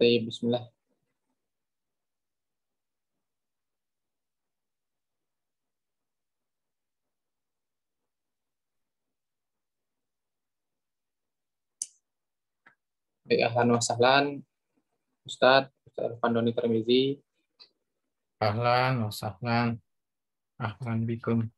طيب بسم الله Baik, ahlan wa sahlan. Ustadz, Ustadz Pandoni Termizi. Ahlan wa sahlan. Ahlan bikum.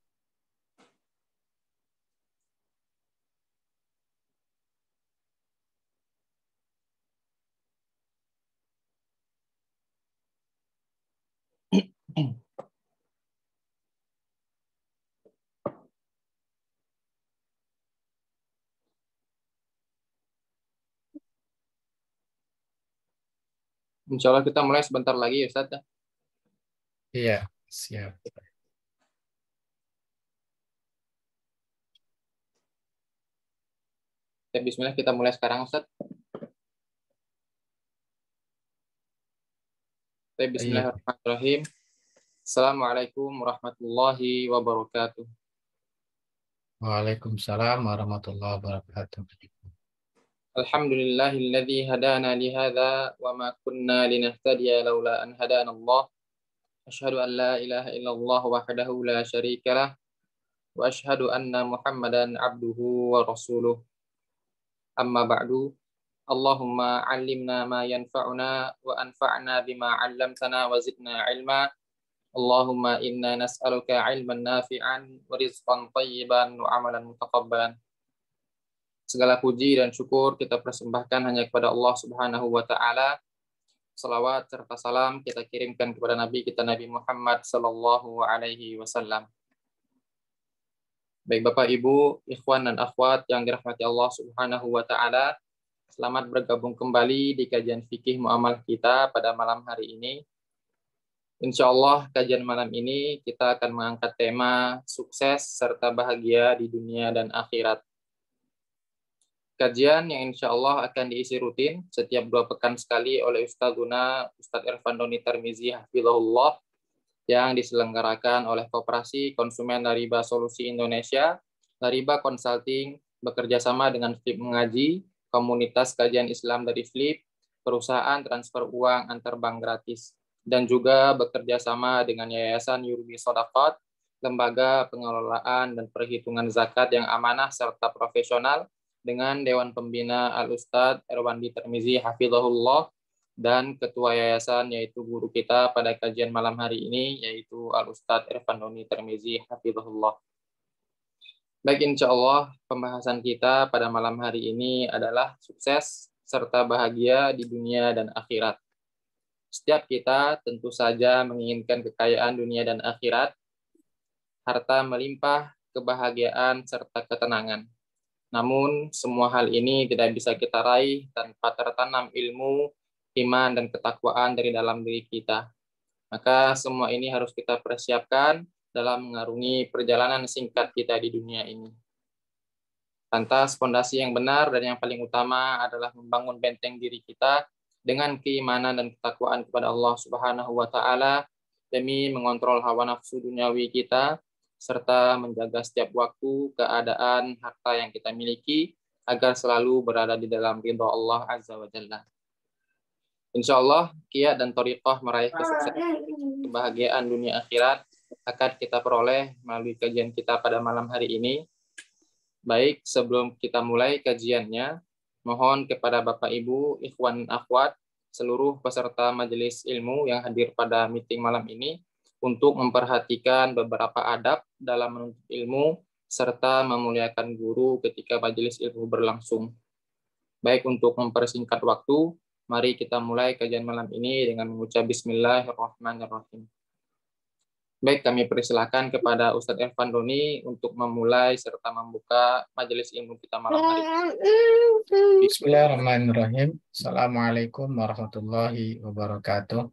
Eng. Insya Allah kita mulai sebentar lagi ya Ustaz. Iya, siap. Ya, Bismillah kita mulai sekarang Ustaz. Iya. Bismillahirrahmanirrahim. Assalamualaikum warahmatullahi wabarakatuh. Waalaikumsalam warahmatullahi wabarakatuh. Alhamdulillahilladzi hadana lihada wa ma kunna linahtadiya laula an hadana Allah. Ashhadu an la ilaha illallah wahdahu la syarika wa ashhadu anna Muhammadan abduhu wa rasuluh. Amma ba'du. Allahumma 'allimna ma yanfa'una wa anfa'na bima 'allamtana wa zidna 'ilma. Allahumma inna nas'aluka ilman nafi'an wa rizqan tayyiban wa amalan mutaqabbalan. Segala puji dan syukur kita persembahkan hanya kepada Allah Subhanahu wa taala. Salawat serta salam kita kirimkan kepada Nabi kita Nabi Muhammad sallallahu alaihi wasallam. Baik Bapak Ibu, ikhwan dan akhwat yang dirahmati Allah Subhanahu wa taala, selamat bergabung kembali di kajian fikih muamalah kita pada malam hari ini Insya Allah kajian malam ini kita akan mengangkat tema sukses serta bahagia di dunia dan akhirat. Kajian yang insya Allah akan diisi rutin setiap dua pekan sekali oleh Ustadz Guna Ustadz Irfan Doni Tarmizi Hafizullah yang diselenggarakan oleh Koperasi Konsumen Lariba Solusi Indonesia, Lariba Consulting, bekerjasama dengan Flip Mengaji, Komunitas Kajian Islam dari Flip, Perusahaan Transfer Uang Antar Bank Gratis dan juga bekerja sama dengan Yayasan Yurmi Sodakot, Lembaga Pengelolaan dan Perhitungan Zakat yang amanah serta profesional dengan Dewan Pembina Al-Ustadz Erwandi Termizi Hafidhullah dan Ketua Yayasan yaitu guru kita pada kajian malam hari ini yaitu Al-Ustadz Irfan Doni Termizi Hafidhullah. Baik insya Allah pembahasan kita pada malam hari ini adalah sukses serta bahagia di dunia dan akhirat. Setiap kita tentu saja menginginkan kekayaan dunia dan akhirat, harta melimpah, kebahagiaan, serta ketenangan. Namun, semua hal ini tidak bisa kita raih tanpa tertanam ilmu, iman, dan ketakwaan dari dalam diri kita. Maka semua ini harus kita persiapkan dalam mengarungi perjalanan singkat kita di dunia ini. Lantas, fondasi yang benar dan yang paling utama adalah membangun benteng diri kita dengan keimanan dan ketakwaan kepada Allah Subhanahu wa taala demi mengontrol hawa nafsu duniawi kita serta menjaga setiap waktu, keadaan, harta yang kita miliki agar selalu berada di dalam ridha Allah Azza wa Jalla. Insya Allah, kia dan toriqah meraih kesuksesan kebahagiaan dunia akhirat akan kita peroleh melalui kajian kita pada malam hari ini. Baik, sebelum kita mulai kajiannya, Mohon kepada Bapak Ibu, Ikhwan Akhwat, seluruh peserta majelis ilmu yang hadir pada meeting malam ini untuk memperhatikan beberapa adab dalam menuntut ilmu serta memuliakan guru ketika majelis ilmu berlangsung. Baik untuk mempersingkat waktu, mari kita mulai kajian malam ini dengan mengucap bismillahirrahmanirrahim. Baik, kami persilahkan kepada Ustadz Irfan Doni untuk memulai serta membuka majelis ilmu kita malam hari. Bismillahirrahmanirrahim. Assalamualaikum warahmatullahi wabarakatuh.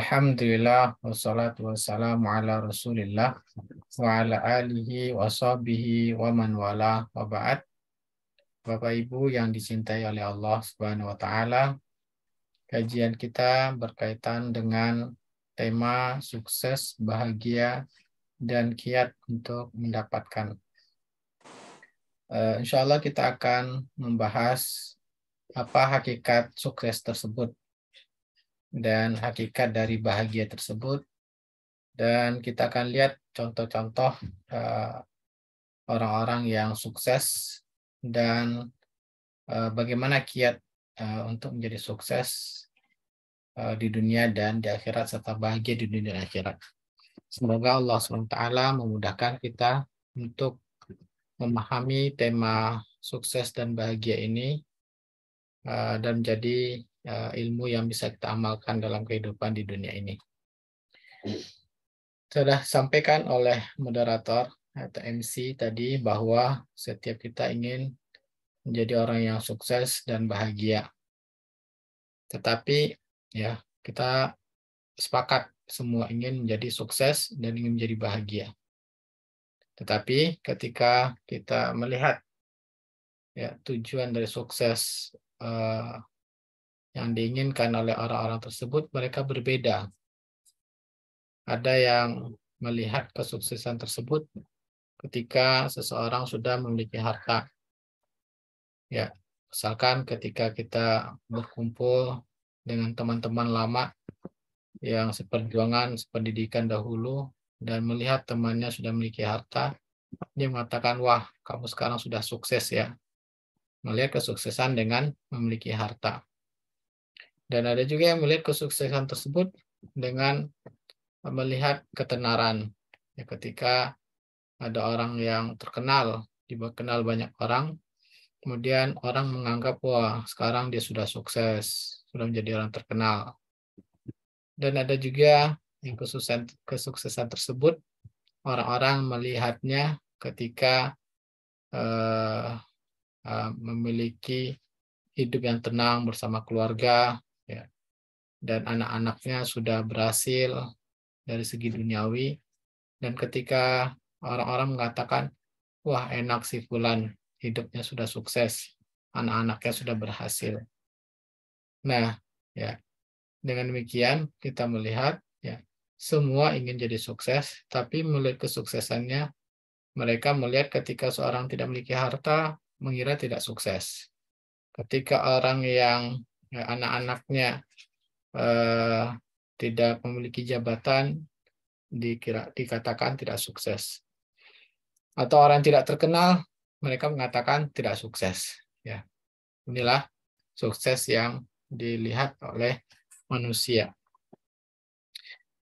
Alhamdulillah wassalatu wassalamu ala Rasulillah wa ala alihi wa sahbihi wa man wala wa ba'd. Bapak Ibu yang dicintai oleh Allah Subhanahu wa taala. Kajian kita berkaitan dengan tema sukses, bahagia, dan kiat untuk mendapatkan. Uh, eh, insya Allah kita akan membahas apa hakikat sukses tersebut dan hakikat dari bahagia tersebut. Dan kita akan lihat contoh-contoh uh, orang-orang yang sukses dan uh, bagaimana kiat uh, untuk menjadi sukses Eh, di dunia dan di akhirat serta bahagia di dunia dan akhirat. Semoga Allah SWT memudahkan kita untuk memahami tema sukses dan bahagia ini eh, dan menjadi eh, ilmu yang bisa kita amalkan dalam kehidupan di dunia ini. Sudah sampaikan oleh moderator atau MC tadi bahwa setiap kita ingin menjadi orang yang sukses dan bahagia. Tetapi Ya, kita sepakat semua ingin menjadi sukses dan ingin menjadi bahagia. Tetapi ketika kita melihat ya tujuan dari sukses uh, yang diinginkan oleh orang-orang tersebut, mereka berbeda. Ada yang melihat kesuksesan tersebut ketika seseorang sudah memiliki harta. Ya, misalkan ketika kita berkumpul dengan teman-teman lama yang seperjuangan, sependidikan dahulu, dan melihat temannya sudah memiliki harta, dia mengatakan, wah, kamu sekarang sudah sukses ya. Melihat kesuksesan dengan memiliki harta. Dan ada juga yang melihat kesuksesan tersebut dengan melihat ketenaran. Ya, ketika ada orang yang terkenal, dikenal banyak orang, kemudian orang menganggap, wah, sekarang dia sudah sukses sudah menjadi orang terkenal. Dan ada juga yang kesuksesan, kesuksesan tersebut, orang-orang melihatnya ketika uh, uh, memiliki hidup yang tenang bersama keluarga, ya. dan anak-anaknya sudah berhasil dari segi duniawi, dan ketika orang-orang mengatakan, wah enak sih Fulan, hidupnya sudah sukses, anak-anaknya sudah berhasil. Nah, ya. Dengan demikian kita melihat ya, semua ingin jadi sukses, tapi melihat kesuksesannya mereka melihat ketika seorang tidak memiliki harta mengira tidak sukses. Ketika orang yang ya, anak-anaknya eh, tidak memiliki jabatan dikira dikatakan tidak sukses. Atau orang tidak terkenal mereka mengatakan tidak sukses, ya. Inilah sukses yang dilihat oleh manusia.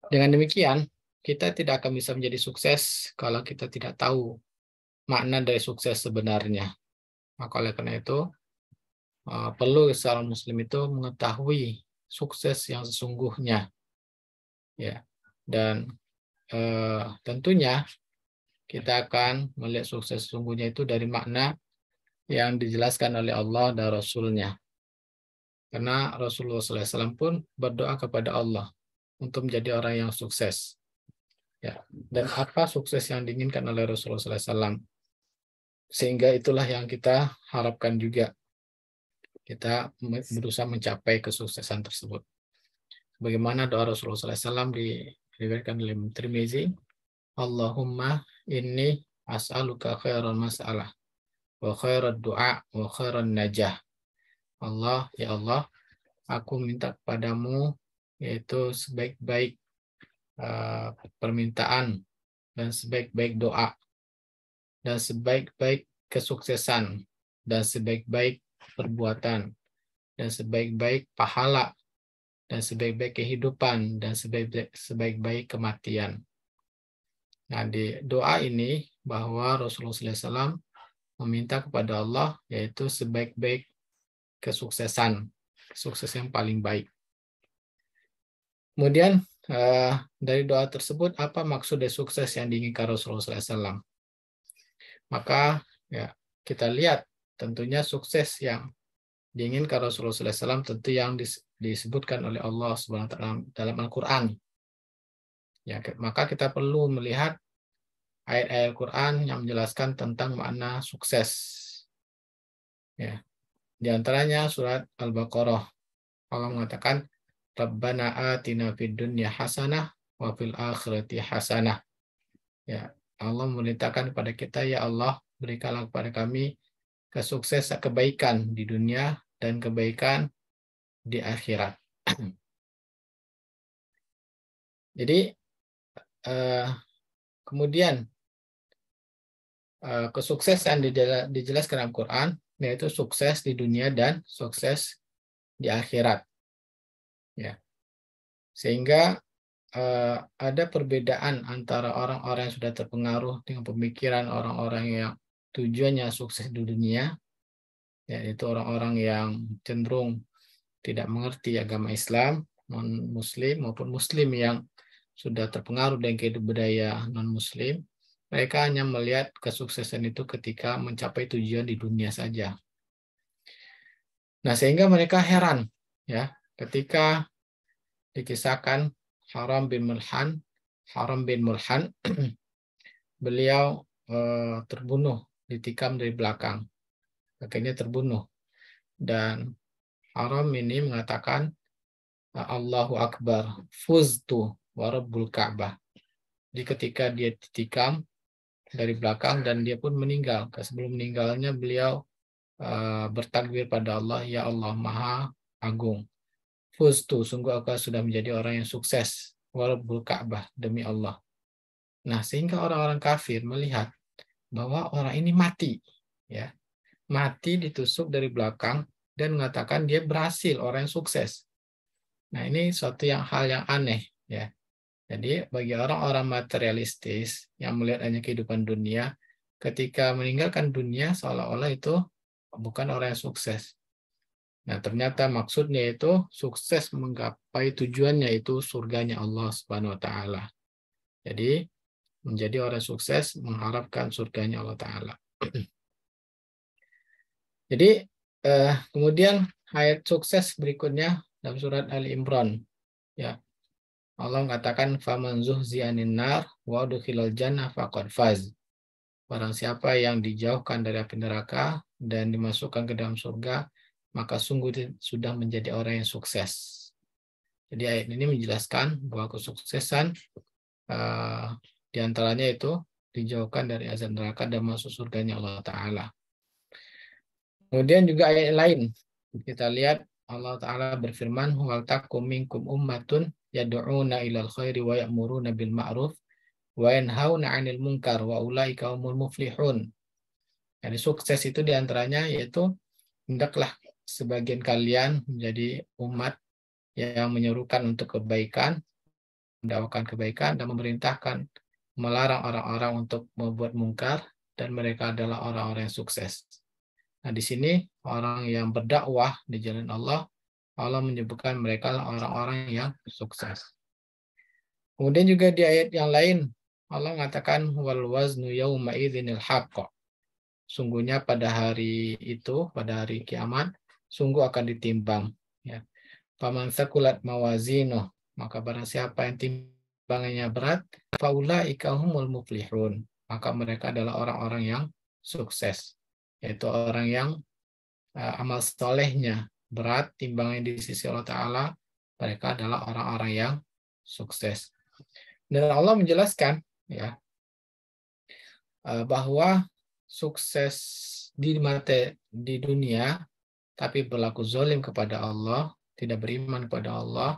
Dengan demikian, kita tidak akan bisa menjadi sukses kalau kita tidak tahu makna dari sukses sebenarnya. Maka oleh karena itu, eh, perlu seorang muslim itu mengetahui sukses yang sesungguhnya. Ya. Dan e, tentunya kita akan melihat sukses sesungguhnya itu dari makna yang dijelaskan oleh Allah dan Rasulnya. Karena Rasulullah SAW pun berdoa kepada Allah untuk menjadi orang yang sukses. Ya. Dan apa sukses yang diinginkan oleh Rasulullah SAW? Sehingga itulah yang kita harapkan juga. Kita berusaha mencapai kesuksesan tersebut. Bagaimana doa Rasulullah SAW diberikan oleh Menteri Tirmizi, Allahumma inni as'aluka khairan mas'alah wa khairan du'a wa khairan najah Allah, ya Allah, aku minta kepadamu yaitu sebaik-baik uh, permintaan dan sebaik-baik doa dan sebaik-baik kesuksesan dan sebaik-baik perbuatan dan sebaik-baik pahala dan sebaik-baik kehidupan dan sebaik-baik kematian. Nah, di doa ini bahwa Rasulullah SAW meminta kepada Allah yaitu sebaik-baik kesuksesan, sukses yang paling baik. Kemudian eh, dari doa tersebut apa maksud dari sukses yang diinginkan Rasulullah SAW? Maka ya kita lihat tentunya sukses yang diinginkan Rasulullah SAW tentu yang disebutkan oleh Allah Subhanahu dalam, dalam Al-Qur'an. Ya, maka kita perlu melihat ayat-ayat Al-Qur'an yang menjelaskan tentang makna sukses. Ya, di antaranya surat Al-Baqarah. Allah mengatakan, Rabbana atina fid dunya hasanah wa fil akhirati hasanah. Ya, Allah memerintahkan kepada kita, Ya Allah, berikanlah kepada kami kesuksesan kebaikan di dunia dan kebaikan di akhirat. Jadi eh, kemudian eh, kesuksesan dijelaskan dalam Quran yaitu sukses di dunia dan sukses di akhirat. Ya. Sehingga eh, ada perbedaan antara orang-orang yang sudah terpengaruh dengan pemikiran orang-orang yang tujuannya sukses di dunia, yaitu orang-orang yang cenderung tidak mengerti agama Islam, non-muslim maupun muslim yang sudah terpengaruh dengan budaya non-muslim, mereka hanya melihat kesuksesan itu ketika mencapai tujuan di dunia saja. Nah, sehingga mereka heran ya ketika dikisahkan Haram bin Mulhan, Haram bin Mulhan beliau eh, terbunuh ditikam dari belakang. Akhirnya terbunuh. Dan Haram ini mengatakan Allahu Akbar, fuztu wa Ka'bah. Jadi ketika dia ditikam, dari belakang dan dia pun meninggal. Sebelum meninggalnya beliau uh, bertakbir pada Allah, Ya Allah Maha Agung. Fustu, sungguh aku sudah menjadi orang yang sukses. Walaupun Ka'bah, demi Allah. Nah, sehingga orang-orang kafir melihat bahwa orang ini mati. ya Mati ditusuk dari belakang dan mengatakan dia berhasil, orang yang sukses. Nah, ini suatu yang hal yang aneh. ya jadi bagi orang-orang materialistis yang melihat hanya kehidupan dunia, ketika meninggalkan dunia seolah-olah itu bukan orang yang sukses. Nah, ternyata maksudnya itu sukses menggapai tujuannya itu surganya Allah Subhanahu wa taala. Jadi menjadi orang sukses mengharapkan surganya Allah taala. Jadi eh, kemudian ayat sukses berikutnya dalam surat Al Imran ya Allah mengatakan faman zuhzianin nar wa dukhilal jannah faqad faz. Barang siapa yang dijauhkan dari api neraka dan dimasukkan ke dalam surga, maka sungguh sudah menjadi orang yang sukses. Jadi ayat ini menjelaskan bahwa kesuksesan uh, eh, diantaranya itu dijauhkan dari azab neraka dan masuk surganya Allah Ta'ala. Kemudian juga ayat lain. Kita lihat Allah Ta'ala berfirman, Wal takum minkum ummatun yad'una ilal khairi wa ya'muruna bil ma'ruf wa yanhauna 'anil munkar wa ulaika humul muflihun. Jadi sukses itu diantaranya yaitu hendaklah sebagian kalian menjadi umat yang menyerukan untuk kebaikan, mendakwakan kebaikan dan memerintahkan melarang orang-orang untuk membuat mungkar dan mereka adalah orang-orang yang sukses. Nah, di sini orang yang berdakwah di jalan Allah Allah menyebutkan mereka orang-orang yang sukses. Kemudian juga di ayat yang lain Allah mengatakan wal waznu yauma idzinil haqq. Sungguhnya pada hari itu, pada hari kiamat, sungguh akan ditimbang. Ya. Paman sakulat mawazino, maka barang siapa yang timbangannya berat, faula ikahumul muflihun. Maka mereka adalah orang-orang yang sukses, yaitu orang yang uh, amal solehnya berat timbangnya di sisi Allah Ta'ala, mereka adalah orang-orang yang sukses. Dan Allah menjelaskan ya eh, bahwa sukses di mata di dunia tapi berlaku zolim kepada Allah, tidak beriman kepada Allah,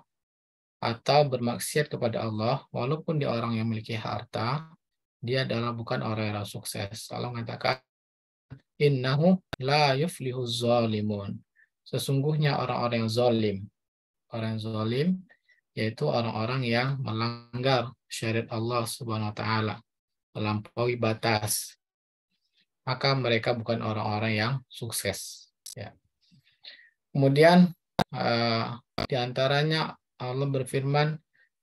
atau bermaksiat kepada Allah, walaupun dia orang yang memiliki harta, dia adalah bukan orang yang sukses. Allah mengatakan, innahu la yuflihu zalimun. Sesungguhnya orang-orang yang zolim, orang yang zolim yaitu orang-orang yang melanggar syariat Allah Subhanahu wa taala, melampaui batas. Maka mereka bukan orang-orang yang sukses, ya. Kemudian uh, di antaranya Allah berfirman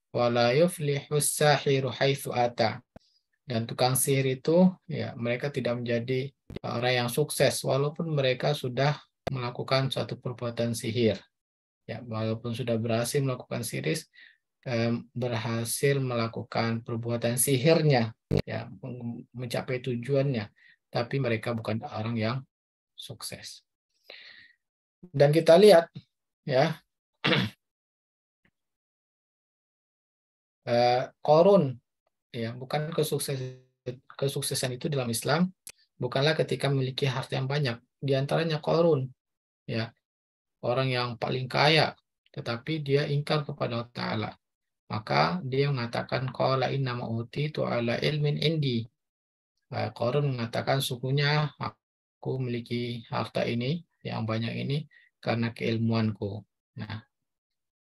wala yuflihus sahiru haitsu ata. Dan tukang sihir itu ya mereka tidak menjadi orang yang sukses walaupun mereka sudah melakukan suatu perbuatan sihir. Ya, walaupun sudah berhasil melakukan siris, berhasil melakukan perbuatan sihirnya, ya mencapai tujuannya, tapi mereka bukan orang yang sukses. Dan kita lihat, ya, eh, korun, ya bukan kesuksesan kesuksesan itu dalam Islam bukanlah ketika memiliki harta yang banyak. diantaranya korun, ya orang yang paling kaya tetapi dia ingkar kepada Allah Ta'ala. Maka dia mengatakan, Qala inna ma'uti tu'ala ilmin indi. Korun eh, mengatakan, sukunya aku memiliki harta ini, yang banyak ini, karena keilmuanku. Nah,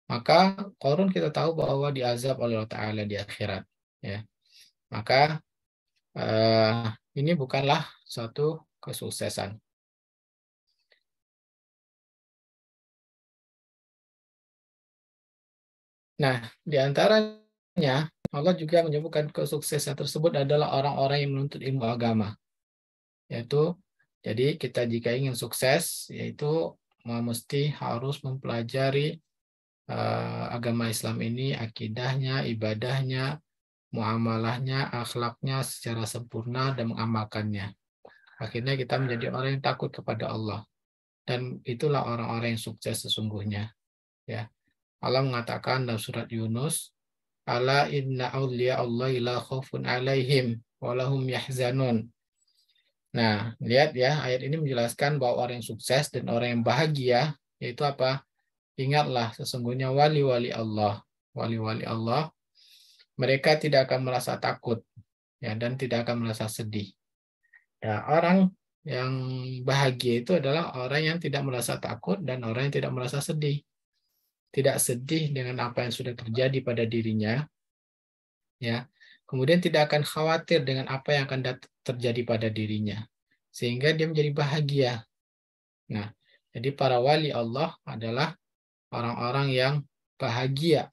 maka Korun kita tahu bahwa diazab oleh Allah Ta'ala di akhirat. Ya. Maka uh, ini bukanlah suatu kesuksesan. Nah, di antaranya Allah juga menyebutkan kesuksesan tersebut adalah orang-orang yang menuntut ilmu agama. Yaitu jadi kita jika ingin sukses yaitu mesti harus mempelajari uh, agama Islam ini, akidahnya, ibadahnya, muamalahnya, akhlaknya secara sempurna dan mengamalkannya. Akhirnya kita menjadi orang yang takut kepada Allah. Dan itulah orang-orang yang sukses sesungguhnya. Ya. Allah mengatakan dalam surat Yunus, Ala inna awliya Allah la khaufun alaihim wa lahum yahzanun. Nah, lihat ya, ayat ini menjelaskan bahwa orang yang sukses dan orang yang bahagia, yaitu apa? Ingatlah, sesungguhnya wali-wali Allah. Wali-wali Allah, mereka tidak akan merasa takut ya dan tidak akan merasa sedih. Ya, orang yang bahagia itu adalah orang yang tidak merasa takut dan orang yang tidak merasa sedih tidak sedih dengan apa yang sudah terjadi pada dirinya, ya. Kemudian tidak akan khawatir dengan apa yang akan terjadi pada dirinya, sehingga dia menjadi bahagia. Nah, jadi para wali Allah adalah orang-orang yang bahagia.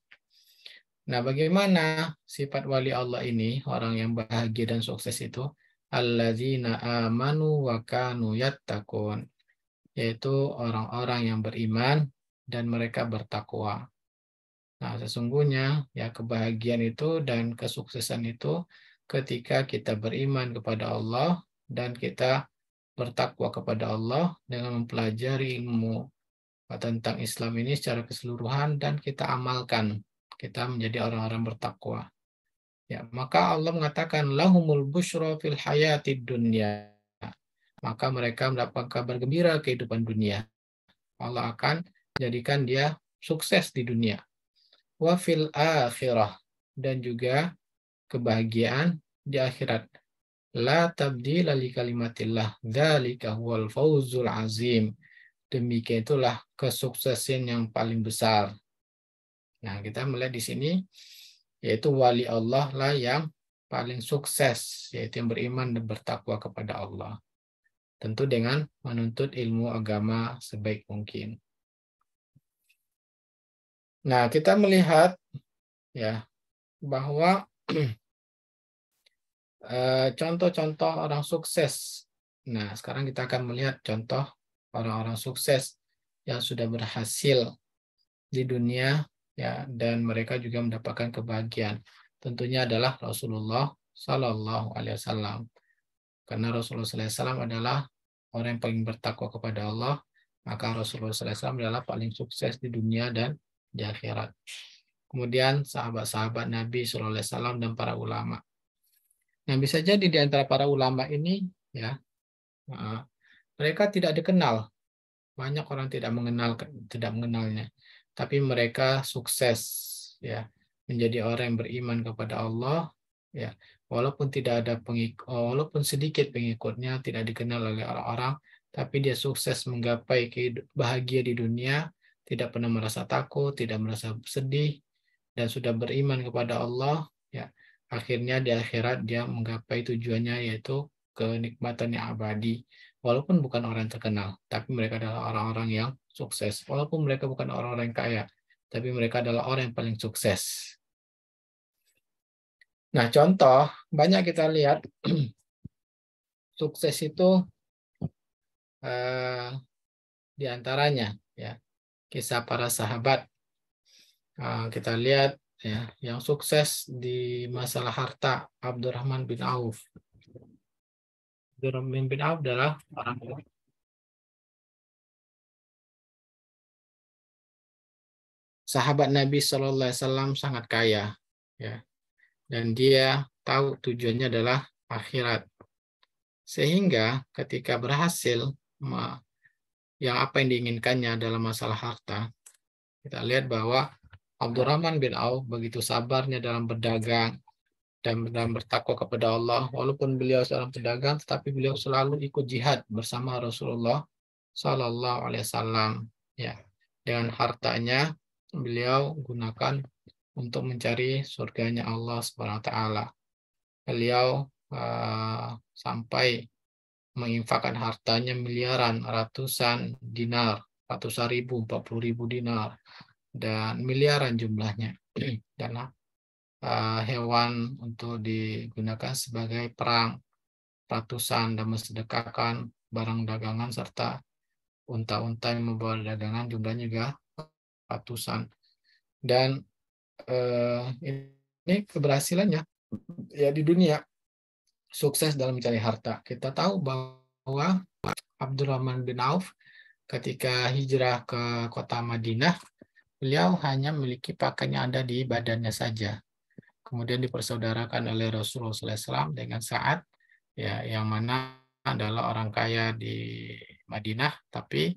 Nah, bagaimana sifat wali Allah ini, orang yang bahagia dan sukses itu? Allazina amanu wa kanu yattaqun. Yaitu orang-orang yang beriman dan mereka bertakwa. Nah, sesungguhnya ya kebahagiaan itu dan kesuksesan itu ketika kita beriman kepada Allah dan kita bertakwa kepada Allah dengan mempelajari ilmu eh, tentang Islam ini secara keseluruhan dan kita amalkan. Kita menjadi orang-orang bertakwa. Ya, maka Allah mengatakan lahumul busyra fil hayatid dunya. Maka mereka mendapatkan kabar gembira kehidupan dunia. Allah akan jadikan dia sukses di dunia. Wa fil akhirah dan juga kebahagiaan di akhirat. La tabdila li kalimatillah. Dzalika huwal fawzul azim. Demikian itulah kesuksesan yang paling besar. Nah, kita melihat di sini yaitu wali Allah lah yang paling sukses yaitu yang beriman dan bertakwa kepada Allah. Tentu dengan menuntut ilmu agama sebaik mungkin. Nah, kita melihat ya bahwa eh, contoh-contoh orang sukses. Nah, sekarang kita akan melihat contoh orang-orang sukses yang sudah berhasil di dunia ya dan mereka juga mendapatkan kebahagiaan. Tentunya adalah Rasulullah Shallallahu Alaihi Wasallam. Karena Rasulullah SAW adalah orang yang paling bertakwa kepada Allah, maka Rasulullah SAW adalah paling sukses di dunia dan di akhirat. Kemudian sahabat-sahabat Nabi Shallallahu Alaihi Wasallam dan para ulama. Nah bisa jadi di antara para ulama ini ya eh, mereka tidak dikenal banyak orang tidak mengenal tidak mengenalnya tapi mereka sukses ya menjadi orang yang beriman kepada Allah ya walaupun tidak ada pengikut eh, walaupun sedikit pengikutnya tidak dikenal oleh orang-orang tapi dia sukses menggapai bahagia di dunia tidak pernah merasa takut, tidak merasa sedih, dan sudah beriman kepada Allah, ya akhirnya di akhirat dia menggapai tujuannya yaitu kenikmatan yang abadi. Walaupun bukan orang terkenal, tapi mereka adalah orang-orang yang sukses. Walaupun mereka bukan orang-orang yang kaya, tapi mereka adalah orang yang paling sukses. Nah, contoh banyak kita lihat sukses itu eh, diantaranya ya kisah para sahabat. Ah, kita lihat ya yang sukses di masalah harta Abdurrahman bin Auf. Abdurrahman bin Auf adalah orang sahabat Nabi Shallallahu Alaihi Wasallam sangat kaya, ya, dan dia tahu tujuannya adalah akhirat. Sehingga ketika berhasil yang apa yang diinginkannya dalam masalah harta. Kita lihat bahwa Abdurrahman bin Auf begitu sabarnya dalam berdagang dan dalam bertakwa kepada Allah. Walaupun beliau seorang pedagang, tetapi beliau selalu ikut jihad bersama Rasulullah Shallallahu Alaihi Wasallam. Ya, dengan hartanya beliau gunakan untuk mencari surganya Allah Subhanahu Wa Taala. Beliau uh, sampai menginfakkan hartanya miliaran, ratusan dinar, ratusan ribu, empat puluh ribu dinar, dan miliaran jumlahnya. dana uh, eh, hewan untuk digunakan sebagai perang, ratusan dan mesedekakan barang dagangan serta unta-unta yang membawa dagangan jumlahnya juga ratusan. Dan uh, ini keberhasilannya ya di dunia sukses dalam mencari harta. Kita tahu bahwa Abdurrahman bin Auf ketika hijrah ke kota Madinah, beliau hanya memiliki pakaian yang ada di badannya saja. Kemudian dipersaudarakan oleh Rasulullah SAW dengan saat ya, yang mana adalah orang kaya di Madinah, tapi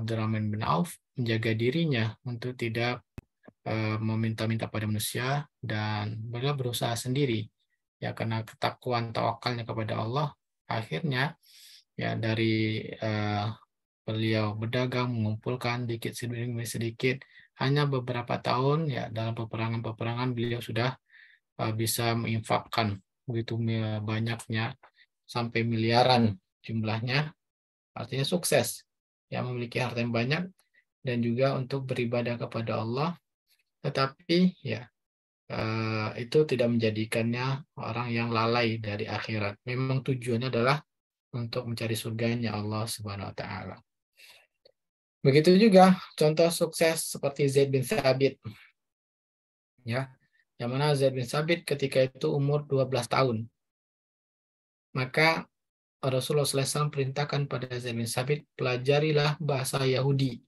Abdurrahman bin Auf menjaga dirinya untuk tidak eh, meminta-minta pada manusia dan beliau berusaha sendiri ya karena ketakuan tawakalnya kepada Allah akhirnya ya dari uh, beliau berdagang mengumpulkan sedikit sedikit hanya beberapa tahun ya dalam peperangan-peperangan beliau sudah uh, bisa menginfakkan begitu banyaknya sampai miliaran jumlahnya artinya sukses ya memiliki harta yang banyak dan juga untuk beribadah kepada Allah tetapi ya Eh, itu tidak menjadikannya orang yang lalai dari akhirat. Memang tujuannya adalah untuk mencari surganya Allah Subhanahu wa taala. Begitu juga contoh sukses seperti Zaid bin Sabit. Ya, yang mana Zaid bin Sabit ketika itu umur 12 tahun. Maka Rasulullah SAW perintahkan pada Zaid bin Sabit, pelajarilah bahasa Yahudi.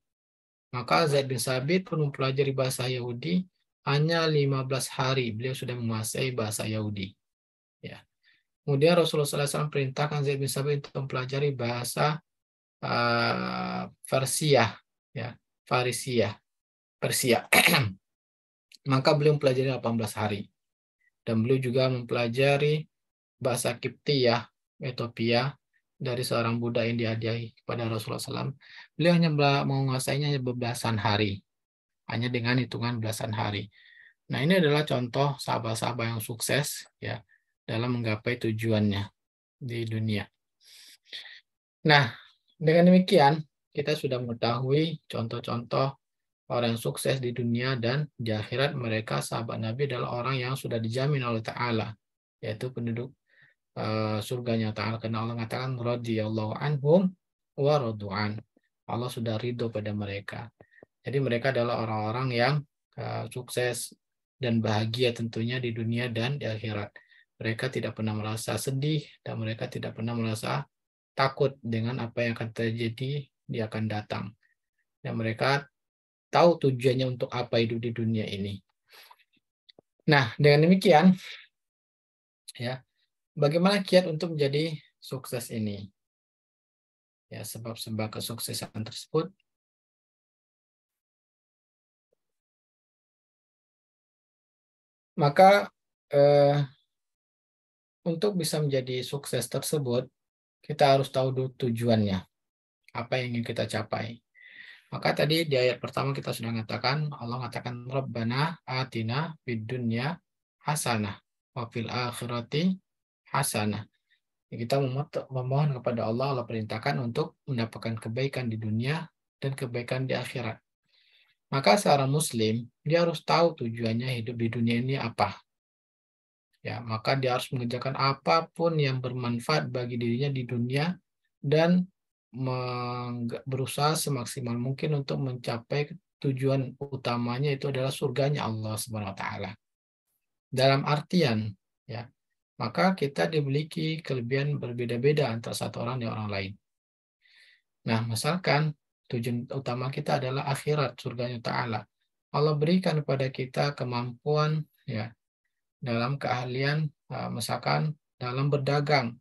Maka Zaid bin Sabit pun mempelajari bahasa Yahudi hanya 15 hari beliau sudah menguasai bahasa Yahudi. Ya. Kemudian Rasulullah SAW perintahkan Zaid bin Sabit untuk mempelajari bahasa uh, ya, Farisia, Persia. Maka beliau mempelajari 18 hari. Dan beliau juga mempelajari bahasa Kipti, ya, Ethiopia, dari seorang Buddha yang dihadiahi kepada Rasulullah SAW. Beliau hanya menguasainya beberapa hari hanya dengan hitungan belasan hari. Nah, ini adalah contoh sahabat-sahabat yang sukses ya dalam menggapai tujuannya di dunia. Nah, dengan demikian kita sudah mengetahui contoh-contoh orang yang sukses di dunia dan di akhirat mereka sahabat Nabi adalah orang yang sudah dijamin oleh Ta'ala yaitu penduduk eh, surganya Ta'ala karena Allah mengatakan radhiyallahu anhum wa Allah sudah ridho pada mereka jadi mereka adalah orang-orang yang eh, sukses dan bahagia tentunya di dunia dan di akhirat. Mereka tidak pernah merasa sedih dan mereka tidak pernah merasa takut dengan apa yang akan terjadi dia akan datang. Dan mereka tahu tujuannya untuk apa hidup di dunia ini. Nah, dengan demikian ya, bagaimana kiat untuk menjadi sukses ini? Ya, sebab-sebab kesuksesan tersebut Maka eh, untuk bisa menjadi sukses tersebut, kita harus tahu dulu tujuannya. Apa yang ingin kita capai. Maka tadi di ayat pertama kita sudah mengatakan, Allah mengatakan, Rabbana atina bidunya hasana wa fil akhirati hasanah. Kita memohon kepada Allah, Allah perintahkan untuk mendapatkan kebaikan di dunia dan kebaikan di akhirat. Maka seorang muslim, dia harus tahu tujuannya hidup di dunia ini apa. Ya, maka dia harus mengerjakan apapun yang bermanfaat bagi dirinya di dunia dan berusaha semaksimal mungkin untuk mencapai tujuan utamanya itu adalah surganya Allah Subhanahu wa taala. Dalam artian ya, maka kita dimiliki kelebihan berbeda-beda antara satu orang dan orang lain. Nah, misalkan Tujuan utama kita adalah akhirat surganya Ta'ala. Allah berikan kepada kita kemampuan ya dalam keahlian eh, misalkan dalam berdagang.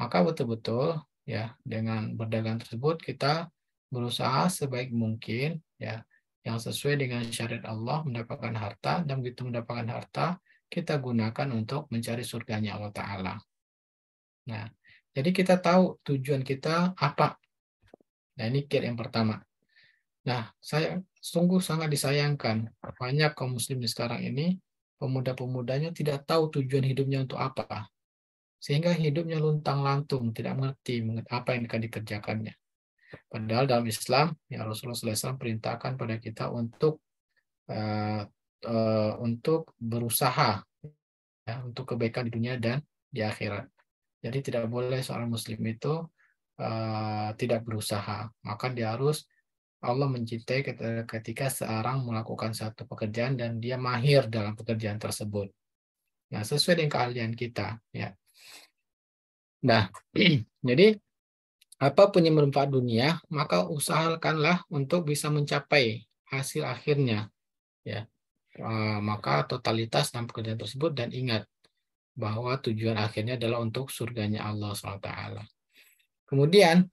Maka betul-betul ya dengan berdagang tersebut kita berusaha sebaik mungkin ya yang sesuai dengan syariat Allah mendapatkan harta dan begitu mendapatkan harta kita gunakan untuk mencari surganya Allah Ta'ala. Nah, jadi kita tahu tujuan kita apa Nah, ini kiat yang pertama. Nah, saya sungguh sangat disayangkan banyak kaum muslim di sekarang ini pemuda-pemudanya tidak tahu tujuan hidupnya untuk apa. Sehingga hidupnya luntang-lantung, tidak mengerti apa yang akan dikerjakannya. Padahal dalam Islam, ya Rasulullah SAW perintahkan pada kita untuk uh, uh, untuk berusaha ya, untuk kebaikan di dunia dan di akhirat. Jadi tidak boleh seorang muslim itu Eh, tidak berusaha. Maka dia harus Allah mencintai ketika seorang melakukan satu pekerjaan dan dia mahir dalam pekerjaan tersebut. Nah, sesuai dengan keahlian kita, ya. Nah, jadi apapun yang bermanfaat dunia, maka usahakanlah untuk bisa mencapai hasil akhirnya, ya. E, maka totalitas dalam pekerjaan tersebut dan ingat bahwa tujuan akhirnya adalah untuk surganya Allah SWT. Kemudian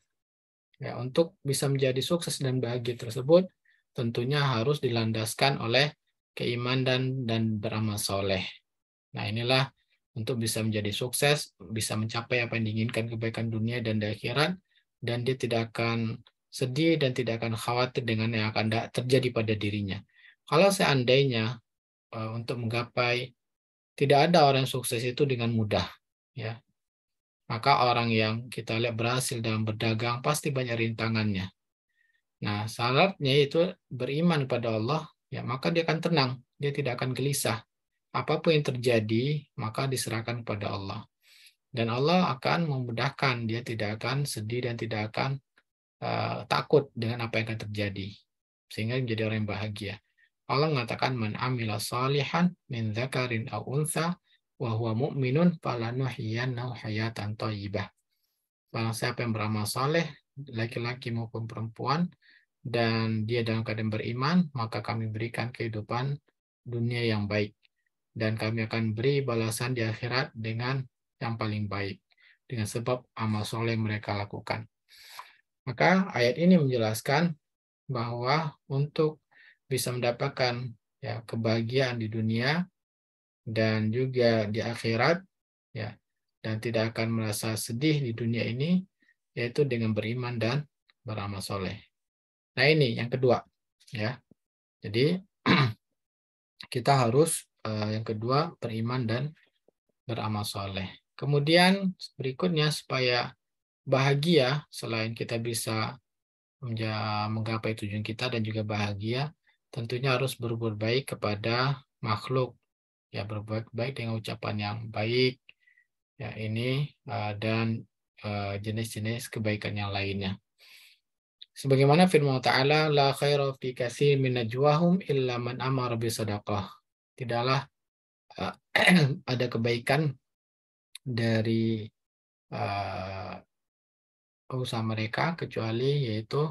ya, untuk bisa menjadi sukses dan bahagia tersebut tentunya harus dilandaskan oleh keimanan dan dan beramal soleh. Nah inilah untuk bisa menjadi sukses, bisa mencapai apa yang diinginkan kebaikan dunia dan akhirat, dan dia tidak akan sedih dan tidak akan khawatir dengan yang akan terjadi pada dirinya. Kalau seandainya eh, untuk menggapai tidak ada orang sukses itu dengan mudah, ya maka orang yang kita lihat berhasil dalam berdagang pasti banyak rintangannya. Nah, syaratnya itu beriman pada Allah, ya maka dia akan tenang, dia tidak akan gelisah. Apapun yang terjadi, maka diserahkan kepada Allah. Dan Allah akan memudahkan, dia tidak akan sedih dan tidak akan uh, takut dengan apa yang akan terjadi. Sehingga menjadi orang yang bahagia. Allah mengatakan man amila salihan min zakarin au untha wa huwa mu'minun falanuhyiyannahu hayatan thayyibah. Barang siapa yang beramal saleh, laki-laki maupun perempuan, dan dia dalam keadaan beriman, maka kami berikan kehidupan dunia yang baik. Dan kami akan beri balasan di akhirat dengan yang paling baik, dengan sebab amal soleh mereka lakukan. Maka ayat ini menjelaskan bahwa untuk bisa mendapatkan ya kebahagiaan di dunia, dan juga di akhirat ya dan tidak akan merasa sedih di dunia ini yaitu dengan beriman dan beramal soleh. Nah ini yang kedua ya. Jadi kita harus eh, yang kedua beriman dan beramal soleh. Kemudian berikutnya supaya bahagia selain kita bisa menggapai tujuan kita dan juga bahagia tentunya harus berbuat baik kepada makhluk ya berbuat baik dengan ucapan yang baik ya ini uh, dan eh, jenis-jenis uh, kebaikan yang lainnya. Sebagaimana firman Ta'ala, La khaira fi kasir najwahum illa man amara bi sadaqah. Tidaklah uh, ada kebaikan dari uh, usaha mereka kecuali yaitu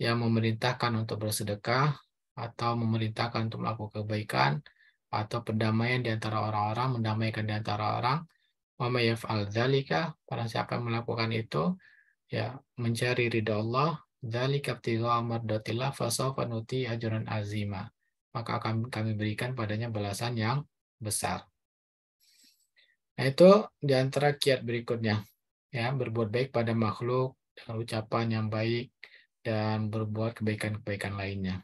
yang memerintahkan untuk bersedekah atau memerintahkan untuk melakukan kebaikan atau perdamaian di antara orang-orang, mendamaikan di antara orang. Mamayaf al dzalika, Para siapa yang melakukan itu ya mencari ridha Allah, dzalika amar dotilah fasau nuti ajuran azima. Maka akan kami berikan padanya balasan yang besar. Nah, itu di antara kiat berikutnya. Ya, berbuat baik pada makhluk dengan ucapan yang baik dan berbuat kebaikan-kebaikan lainnya.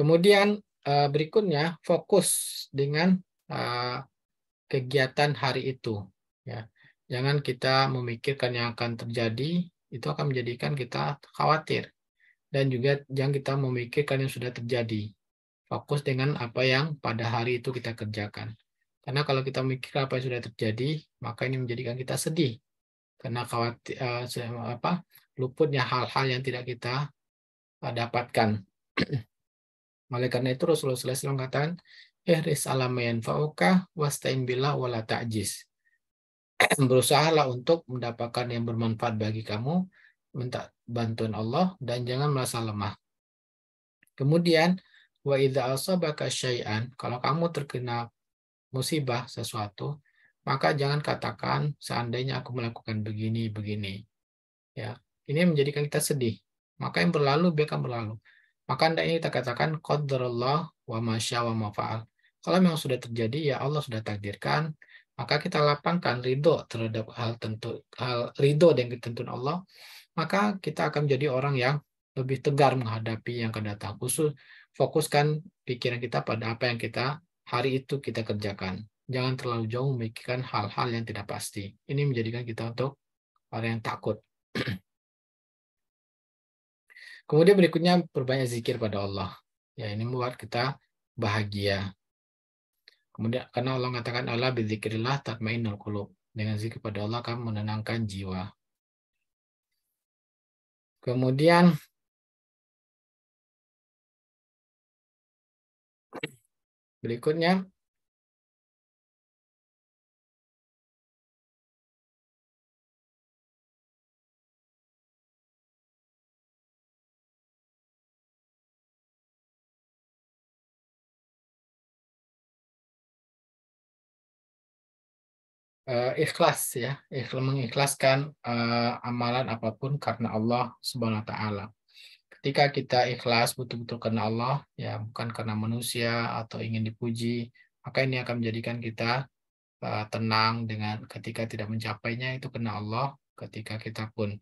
Kemudian eh, berikutnya fokus dengan eh, kegiatan hari itu. Ya. Jangan kita memikirkan yang akan terjadi, itu akan menjadikan kita khawatir. Dan juga jangan kita memikirkan yang sudah terjadi. Fokus dengan apa yang pada hari itu kita kerjakan. Karena kalau kita memikirkan apa yang sudah terjadi, maka ini menjadikan kita sedih. Karena khawatir, eh, apa, luputnya hal-hal yang tidak kita dapatkan. Oleh karena itu Rasulullah SAW mengatakan, Ihris alamayan fa'uka wasta'in billah wala ta'jiz. Berusahalah untuk mendapatkan yang bermanfaat bagi kamu, minta bantuan Allah, dan jangan merasa lemah. Kemudian, wa idha asabaka syai'an, kalau kamu terkena musibah sesuatu, maka jangan katakan seandainya aku melakukan begini, begini. Ya, ini menjadikan kita sedih. Maka yang berlalu biarkan berlalu. Maka ini kita katakan qadarullah wa masya wa mafa'al. Kalau memang sudah terjadi, ya Allah sudah takdirkan, maka kita lapangkan ridho terhadap hal tentu hal ridho yang ketentuan Allah, maka kita akan menjadi orang yang lebih tegar menghadapi yang akan datang. Khusus fokuskan pikiran kita pada apa yang kita hari itu kita kerjakan. Jangan terlalu jauh memikirkan hal-hal yang tidak pasti. Ini menjadikan kita untuk orang yang takut. Kemudian berikutnya perbanyak zikir pada Allah. Ya ini membuat kita bahagia. Kemudian karena Allah mengatakan Allah bizikrillah tatmainnul qulub. Dengan zikir pada Allah kamu menenangkan jiwa. Kemudian berikutnya uh, ikhlas ya, ikhlas mengikhlaskan uh, amalan apapun karena Allah Subhanahu wa taala. Ketika kita ikhlas betul-betul karena Allah, ya bukan karena manusia atau ingin dipuji, maka ini akan menjadikan kita uh, tenang dengan ketika tidak mencapainya itu karena Allah, ketika kita pun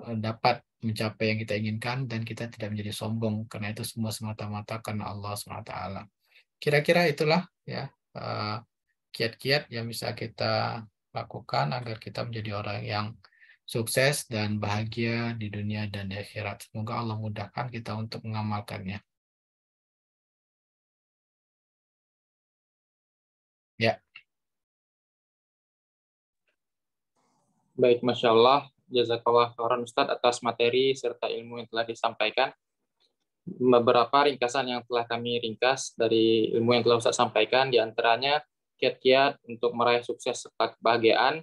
uh, dapat mencapai yang kita inginkan dan kita tidak menjadi sombong karena itu semua semata-mata karena Allah SWT. Kira-kira itulah ya kiat-kiat yang bisa kita lakukan agar kita menjadi orang yang sukses dan bahagia di dunia dan di akhirat. Semoga Allah mudahkan kita untuk mengamalkannya. Ya. Baik, Masya Allah. Jazakallah khairan Ustadz atas materi serta ilmu yang telah disampaikan. Beberapa ringkasan yang telah kami ringkas dari ilmu yang telah Ustadz sampaikan, diantaranya kiat-kiat untuk meraih sukses serta kebahagiaan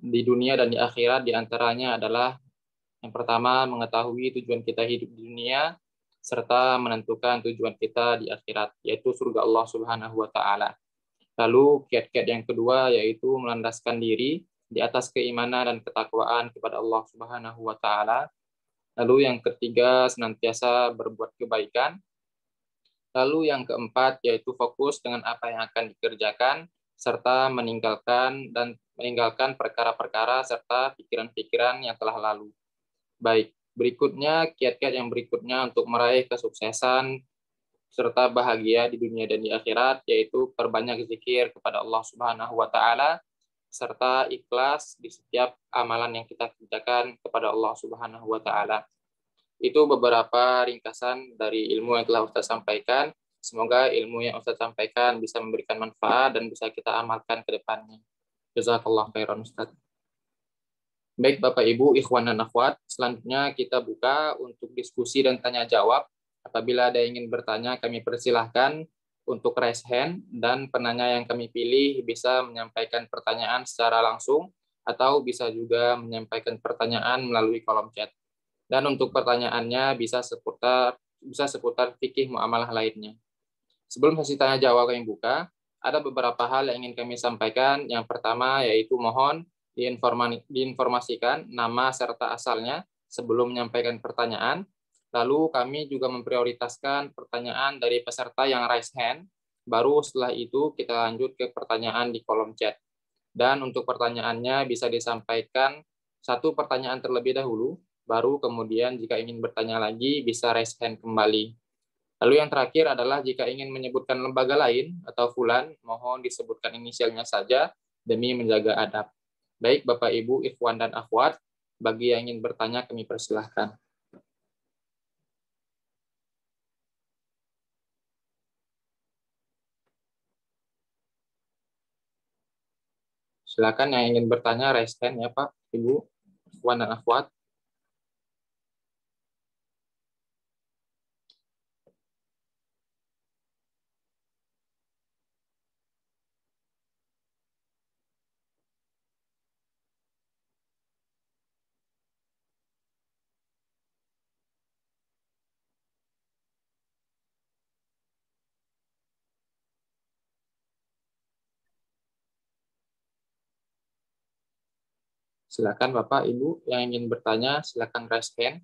di dunia dan di akhirat diantaranya adalah yang pertama mengetahui tujuan kita hidup di dunia serta menentukan tujuan kita di akhirat yaitu surga Allah Subhanahu wa taala. Lalu kiat-kiat yang kedua yaitu melandaskan diri di atas keimanan dan ketakwaan kepada Allah Subhanahu wa taala. Lalu yang ketiga senantiasa berbuat kebaikan Lalu yang keempat yaitu fokus dengan apa yang akan dikerjakan serta meninggalkan dan meninggalkan perkara-perkara serta pikiran-pikiran yang telah lalu. Baik, berikutnya kiat-kiat yang berikutnya untuk meraih kesuksesan serta bahagia di dunia dan di akhirat yaitu perbanyak zikir kepada Allah Subhanahu wa taala serta ikhlas di setiap amalan yang kita kerjakan kepada Allah Subhanahu wa taala. Itu beberapa ringkasan dari ilmu yang telah Ustaz sampaikan. Semoga ilmu yang Ustaz sampaikan bisa memberikan manfaat dan bisa kita amalkan ke depannya. Jazakallah khairan Ustaz. Baik Bapak Ibu, Ikhwan dan Akhwat, selanjutnya kita buka untuk diskusi dan tanya jawab. Apabila ada yang ingin bertanya, kami persilahkan untuk raise hand dan penanya yang kami pilih bisa menyampaikan pertanyaan secara langsung atau bisa juga menyampaikan pertanyaan melalui kolom chat dan untuk pertanyaannya bisa seputar bisa seputar fikih muamalah lainnya. Sebelum sesi tanya jawab yang buka, ada beberapa hal yang ingin kami sampaikan. Yang pertama yaitu mohon diinformasikan nama serta asalnya sebelum menyampaikan pertanyaan. Lalu kami juga memprioritaskan pertanyaan dari peserta yang raise hand. Baru setelah itu kita lanjut ke pertanyaan di kolom chat. Dan untuk pertanyaannya bisa disampaikan satu pertanyaan terlebih dahulu baru kemudian jika ingin bertanya lagi bisa raise hand kembali. Lalu yang terakhir adalah jika ingin menyebutkan lembaga lain atau fulan, mohon disebutkan inisialnya saja demi menjaga adab. Baik Bapak Ibu, Ikhwan dan Akhwat, bagi yang ingin bertanya kami persilahkan. Silakan yang ingin bertanya raise hand ya Pak, Ibu, Ikhwan dan Akhwat. Silakan Bapak Ibu yang ingin bertanya silakan raise hand.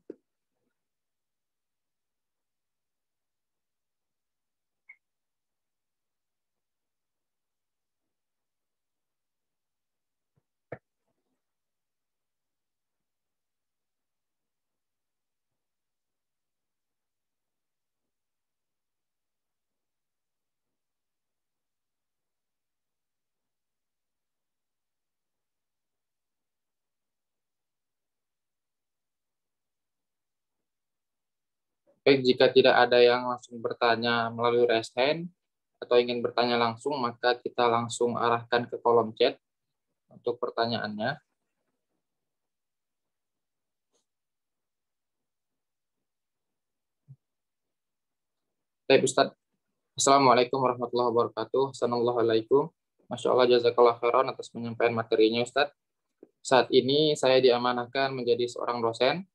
Baik, jika tidak ada yang langsung bertanya melalui raise hand atau ingin bertanya langsung, maka kita langsung arahkan ke kolom chat untuk pertanyaannya. Baik Ustaz, Assalamualaikum warahmatullahi wabarakatuh. Assalamualaikum. Masya Allah jazakallah khairan atas penyampaian materinya Ustaz. Saat ini saya diamanahkan menjadi seorang dosen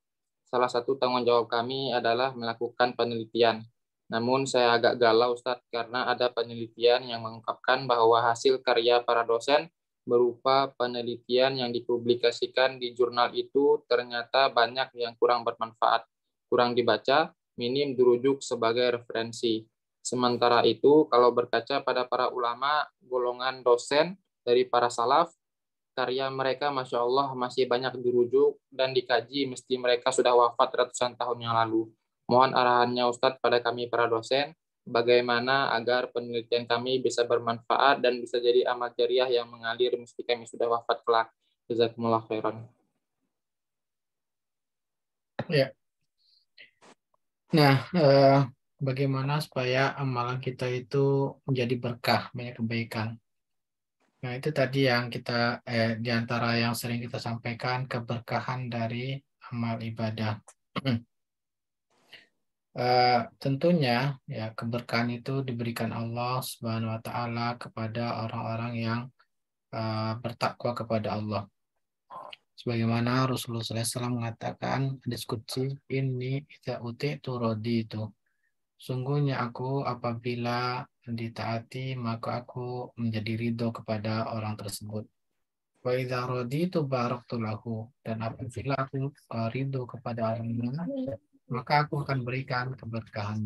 salah satu tanggung jawab kami adalah melakukan penelitian. Namun saya agak galau Ustaz karena ada penelitian yang mengungkapkan bahwa hasil karya para dosen berupa penelitian yang dipublikasikan di jurnal itu ternyata banyak yang kurang bermanfaat, kurang dibaca, minim dirujuk sebagai referensi. Sementara itu, kalau berkaca pada para ulama, golongan dosen dari para salaf, karya mereka Masya Allah masih banyak dirujuk dan dikaji Mesti mereka sudah wafat ratusan tahun yang lalu. Mohon arahannya Ustadz pada kami para dosen, bagaimana agar penelitian kami bisa bermanfaat dan bisa jadi amal jariah yang mengalir meski kami sudah wafat kelak. Jazakumullah khairan. Ya. Nah, eh, bagaimana supaya amalan kita itu menjadi berkah, banyak kebaikan. Nah, itu tadi yang kita eh, di antara yang sering kita sampaikan keberkahan dari amal ibadah. uh, tentunya ya keberkahan itu diberikan Allah Subhanahu wa taala kepada orang-orang yang uh, bertakwa kepada Allah. Sebagaimana Rasulullah SAW mengatakan diskusi ini tidak uti itu rodi itu. Sungguhnya aku apabila ditaati maka aku menjadi ridho kepada orang tersebut. Wa idza raditu baraktu lahu dan apabila aku e, ridho kepada orangnya maka aku akan berikan keberkahan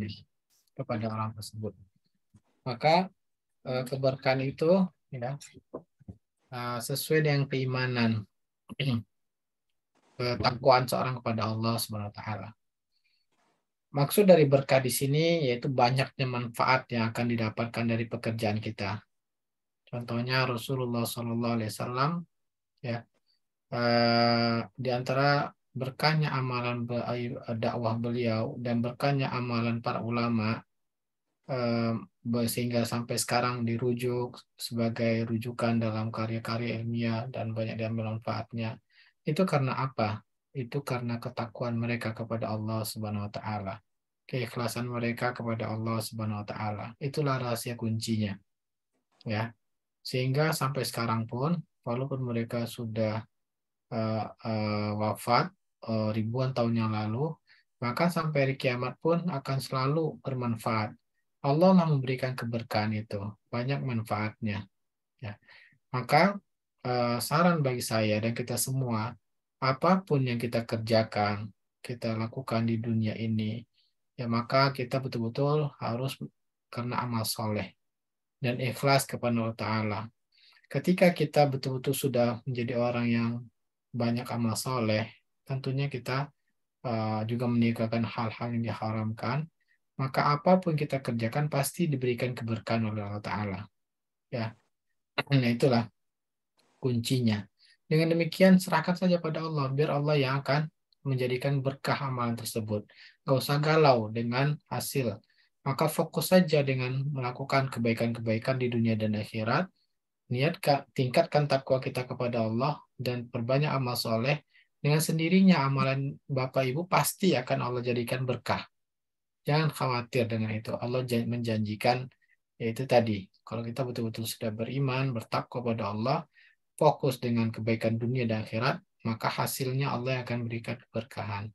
kepada orang tersebut. Maka e, keberkahan itu ya e, sesuai dengan keimanan ketakwaan seorang kepada Allah Subhanahu wa taala. Maksud dari berkah di sini yaitu banyaknya manfaat yang akan didapatkan dari pekerjaan kita. Contohnya Rasulullah Shallallahu Alaihi Wasallam, ya eh, di antara berkahnya amalan eh, dakwah beliau dan berkahnya amalan para ulama eh, sehingga sampai sekarang dirujuk sebagai rujukan dalam karya-karya ilmiah dan banyak diambil manfaatnya. Itu karena apa? itu karena ketakuan mereka kepada Allah Subhanahu wa taala. Keikhlasan mereka kepada Allah Subhanahu wa taala. Itulah rahasia kuncinya. Ya. Sehingga sampai sekarang pun walaupun mereka sudah uh, uh, wafat eh, ribuan tahun yang lalu, maka sampai hari kiamat pun akan selalu bermanfaat. Allah lah memberikan keberkahan itu, banyak manfaatnya. Ya. Maka uh, saran bagi saya dan kita semua apapun yang kita kerjakan, kita lakukan di dunia ini, ya maka kita betul-betul harus karena amal soleh dan ikhlas kepada Allah Ta'ala. Ketika kita betul-betul sudah menjadi orang yang banyak amal soleh, tentunya kita uh, juga meninggalkan hal-hal yang diharamkan, maka apapun kita kerjakan pasti diberikan keberkahan oleh Allah Ta'ala. Ya, nah itulah kuncinya. Dengan demikian serahkan saja pada Allah biar Allah yang akan menjadikan berkah amalan tersebut. Gak usah galau dengan hasil. Maka fokus saja dengan melakukan kebaikan-kebaikan di dunia dan akhirat. Niatkan, tingkatkan takwa kita kepada Allah dan perbanyak amal soleh. Dengan sendirinya amalan Bapak Ibu pasti akan Allah jadikan berkah. Jangan khawatir dengan itu. Allah menjanjikan yaitu tadi. Kalau kita betul-betul sudah beriman, bertakwa kepada Allah, fokus dengan kebaikan dunia dan akhirat, maka hasilnya Allah akan berikan keberkahan.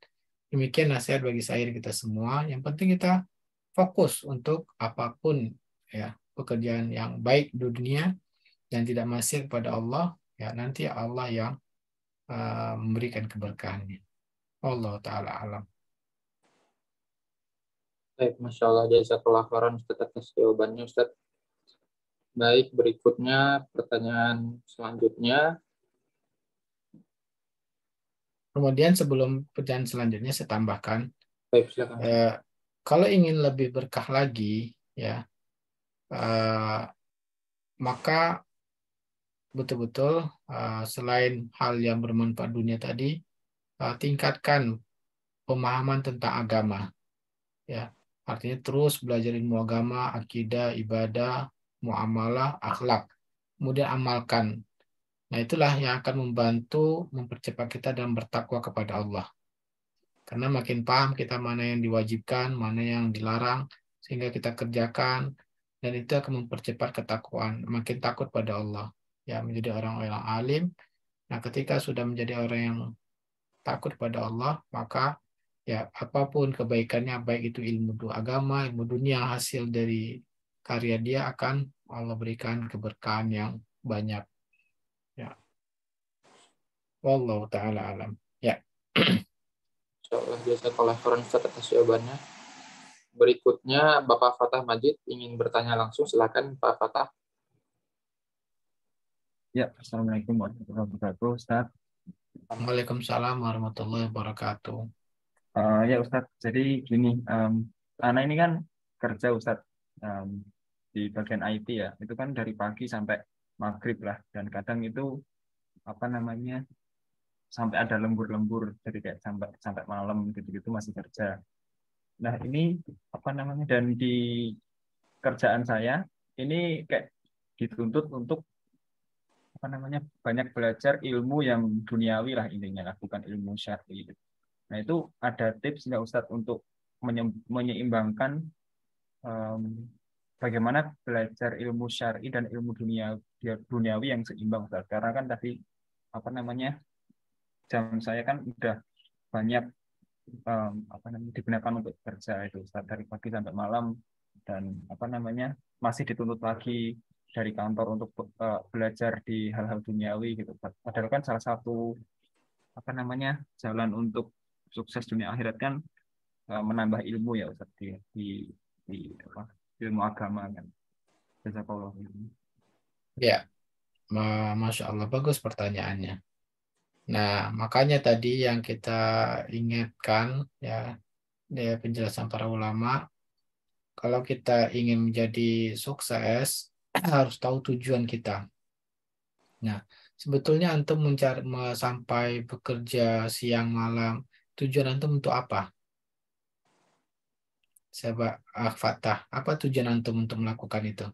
Demikian nasihat bagi saya dan kita semua. Yang penting kita fokus untuk apapun ya pekerjaan yang baik di dunia dan tidak masih kepada Allah, ya nanti Allah yang uh, memberikan keberkahannya. Allah taala alam. Baik, Masya Allah, jazakallah orang Ustaz atas jawabannya Ustaz. Baik, berikutnya pertanyaan selanjutnya. Kemudian sebelum pertanyaan selanjutnya saya tambahkan. Baik, Eh, kalau ingin lebih berkah lagi, ya, eh, maka betul-betul eh, selain hal yang bermanfaat dunia tadi, eh, tingkatkan pemahaman tentang agama. Ya, artinya terus belajar ilmu agama, akidah, ibadah, muamalah, akhlak. Kemudian amalkan. Nah, itulah yang akan membantu mempercepat kita dalam bertakwa kepada Allah. Karena makin paham kita mana yang diwajibkan, mana yang dilarang, sehingga kita kerjakan, dan itu akan mempercepat ketakuan, makin takut pada Allah. Ya, menjadi orang-orang alim. Nah, ketika sudah menjadi orang yang takut pada Allah, maka ya apapun kebaikannya baik itu ilmu agama, ilmu dunia hasil dari karya dia akan Allah berikan keberkahan yang banyak. Ya. Wallahu taala alam. Ya. Insyaallah jazakallah khairan atas jawabannya. Berikutnya Bapak Fatah Majid ingin bertanya langsung silakan Pak Fatah. Ya, Assalamualaikum warahmatullahi wabarakatuh, Ustaz. Waalaikumsalam warahmatullahi wabarakatuh. Uh, ya Ustadz, jadi gini, um, Ana ini kan kerja Ustadz um, di bagian IT ya itu kan dari pagi sampai maghrib lah dan kadang itu apa namanya sampai ada lembur-lembur jadi kayak sampai sampai malam gitu-gitu masih kerja nah ini apa namanya dan di kerjaan saya ini kayak dituntut untuk apa namanya banyak belajar ilmu yang duniawi lah intinya lah bukan ilmu syar'i nah itu ada tips nggak Ustadz untuk menyeimbangkan um, bagaimana belajar ilmu syari dan ilmu dunia duniawi yang seimbang Ustaz. Karena kan tadi apa namanya jam saya kan udah banyak um, apa namanya digunakan untuk kerja itu Ustaz dari pagi sampai malam dan apa namanya masih dituntut lagi dari kantor untuk uh, belajar di hal-hal duniawi gitu Padahal kan salah satu apa namanya jalan untuk sukses dunia akhirat kan uh, menambah ilmu ya Ustaz di di, di apa, ilmu agama kan. Allah Ya. Masya Allah, bagus pertanyaannya. Nah, makanya tadi yang kita ingatkan ya, ya penjelasan para ulama, kalau kita ingin menjadi sukses harus tahu tujuan kita. Nah, sebetulnya antum mencari sampai bekerja siang malam, tujuan antum untuk apa? siapa Al-Fatah? Ah, Apa tujuan antum untuk melakukan itu?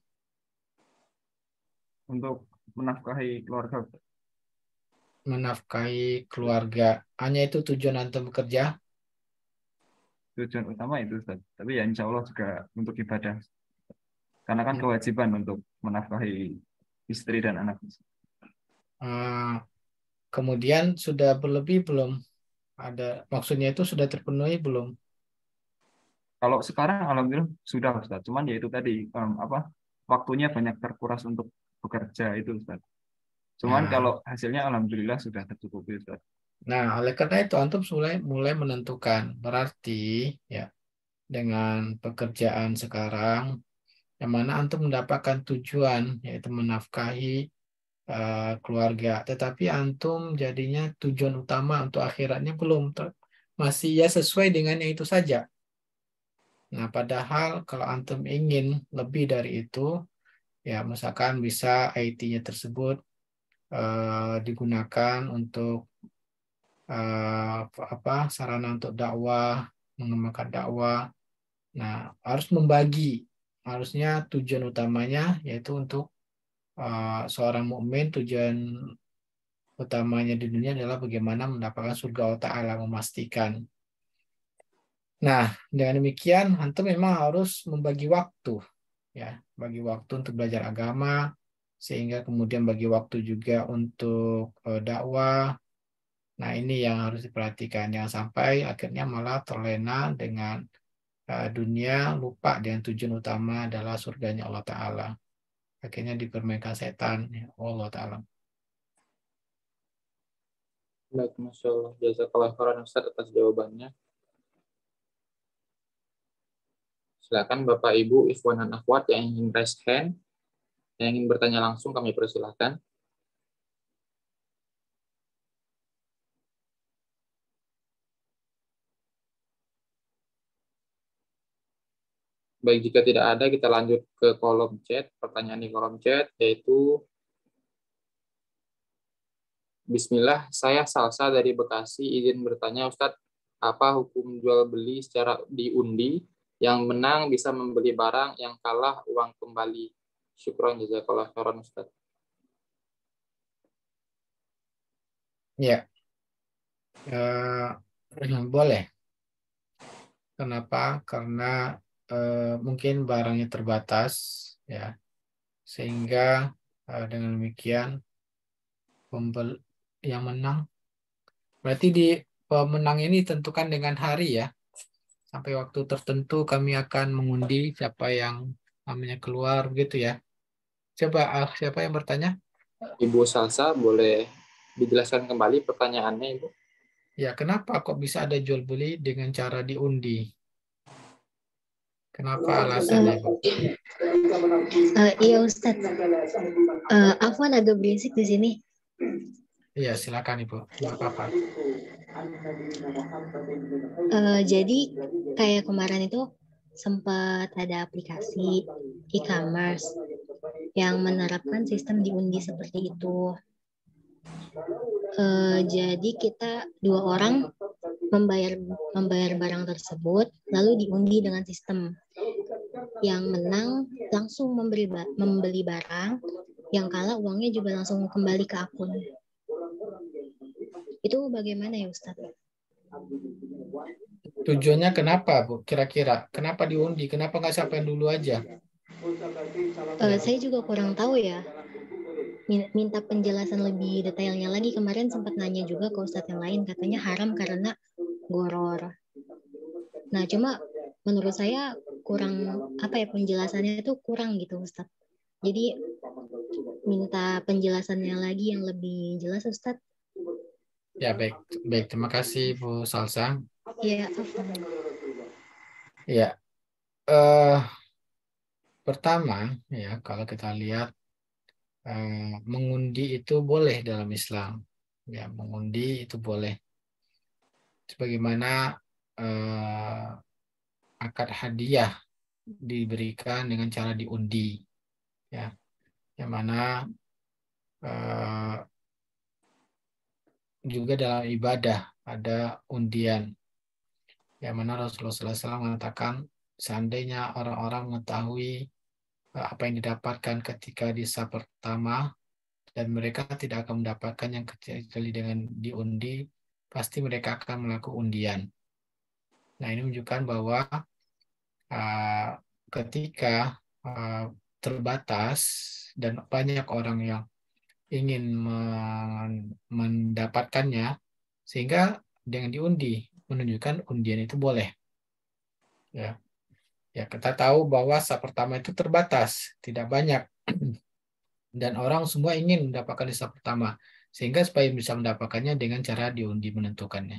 Untuk menafkahi keluarga. Menafkahi keluarga. Hanya itu tujuan antum bekerja? Tujuan utama itu, Ustaz. Tapi ya insya Allah juga untuk ibadah. Karena kan hmm. kewajiban untuk menafkahi istri dan anak. Uh, kemudian sudah berlebih belum? Ada maksudnya itu sudah terpenuhi belum? Kalau sekarang alhamdulillah sudah Ustaz. Cuman ya itu tadi um, apa waktunya banyak terkuras untuk bekerja itu Ustaz. Cuman nah. kalau hasilnya alhamdulillah sudah tercukupi Ustaz. Nah, oleh karena itu antum mulai mulai menentukan. Berarti ya dengan pekerjaan sekarang yang mana antum mendapatkan tujuan yaitu menafkahi eh, keluarga. Tetapi antum jadinya tujuan utama untuk akhiratnya belum ter masih ya sesuai dengan yang itu saja. Nah, padahal kalau antum ingin lebih dari itu, ya misalkan bisa IT-nya tersebut uh, digunakan untuk uh, apa sarana untuk dakwah, mengembangkan dakwah. Nah, harus membagi. Harusnya tujuan utamanya yaitu untuk uh, seorang mukmin tujuan utamanya di dunia adalah bagaimana mendapatkan surga Allah Ta'ala, memastikan Nah, dengan demikian antum memang harus membagi waktu ya, bagi waktu untuk belajar agama sehingga kemudian bagi waktu juga untuk eh, dakwah. Nah, ini yang harus diperhatikan yang sampai akhirnya malah terlena dengan eh, dunia, lupa dengan tujuan utama adalah surganya Allah taala. Akhirnya dipermainkan setan ya Allah taala. Baik, Masya Allah. Jazakallah khairan Ustaz atas jawabannya. Silakan Bapak Ibu Ikhwan dan Akhwat yang ingin raise hand, yang ingin bertanya langsung kami persilahkan. Baik, jika tidak ada, kita lanjut ke kolom chat. Pertanyaan di kolom chat yaitu, Bismillah, saya Salsa dari Bekasi, izin bertanya Ustadz, apa hukum jual beli secara diundi yang menang bisa membeli barang, yang kalah uang kembali. Syukron jazakallah khairan Ustaz. Ya. Uh, boleh. Kenapa? Karena uh, mungkin barangnya terbatas ya. Sehingga uh, dengan demikian pembel yang menang berarti di pemenang ini tentukan dengan hari ya sampai waktu tertentu kami akan mengundi siapa yang namanya keluar gitu ya. Coba ah, siapa yang bertanya? Ibu Salsa boleh dijelaskan kembali pertanyaannya Ibu? Ya, kenapa kok bisa ada jual beli dengan cara diundi? Kenapa alasannya? Uh, iya Ustaz. Uh, Afwan agak berisik di sini. Iya, silakan Ibu. apa-apa. Uh, jadi kayak kemarin itu sempat ada aplikasi e-commerce yang menerapkan sistem diundi seperti itu. Uh, jadi kita dua orang membayar membayar barang tersebut lalu diundi dengan sistem yang menang langsung memberi membeli barang yang kalah uangnya juga langsung kembali ke akun itu bagaimana ya Ustaz? Tujuannya kenapa Bu? Kira-kira kenapa diundi? Kenapa nggak sampai dulu aja? Uh, saya juga kurang tahu ya. Minta penjelasan lebih detailnya lagi. Kemarin sempat nanya juga ke Ustadz yang lain, katanya haram karena goror. Nah, cuma menurut saya kurang apa ya penjelasannya itu kurang gitu Ustadz. Jadi minta penjelasannya lagi yang lebih jelas Ustadz. Ya baik, baik. Terima kasih Bu Salsa. Iya. Ya. Uh, pertama ya kalau kita lihat uh, mengundi itu boleh dalam Islam. Ya mengundi itu boleh. Sebagaimana uh, akad hadiah diberikan dengan cara diundi, ya yang mana uh, juga dalam ibadah ada undian. Yang mana Rasulullah SAW mengatakan, seandainya orang-orang mengetahui eh, apa yang didapatkan ketika di saat pertama, dan mereka tidak akan mendapatkan yang kecuali dengan diundi, pasti mereka akan melakukan undian. Nah, ini menunjukkan bahwa uh, ketika uh, terbatas dan banyak orang yang ingin mendapatkannya sehingga dengan diundi menunjukkan undian itu boleh. Ya. Ya, kita tahu bahwa sah pertama itu terbatas, tidak banyak. Dan orang semua ingin mendapatkan sah pertama, sehingga supaya bisa mendapatkannya dengan cara diundi menentukannya.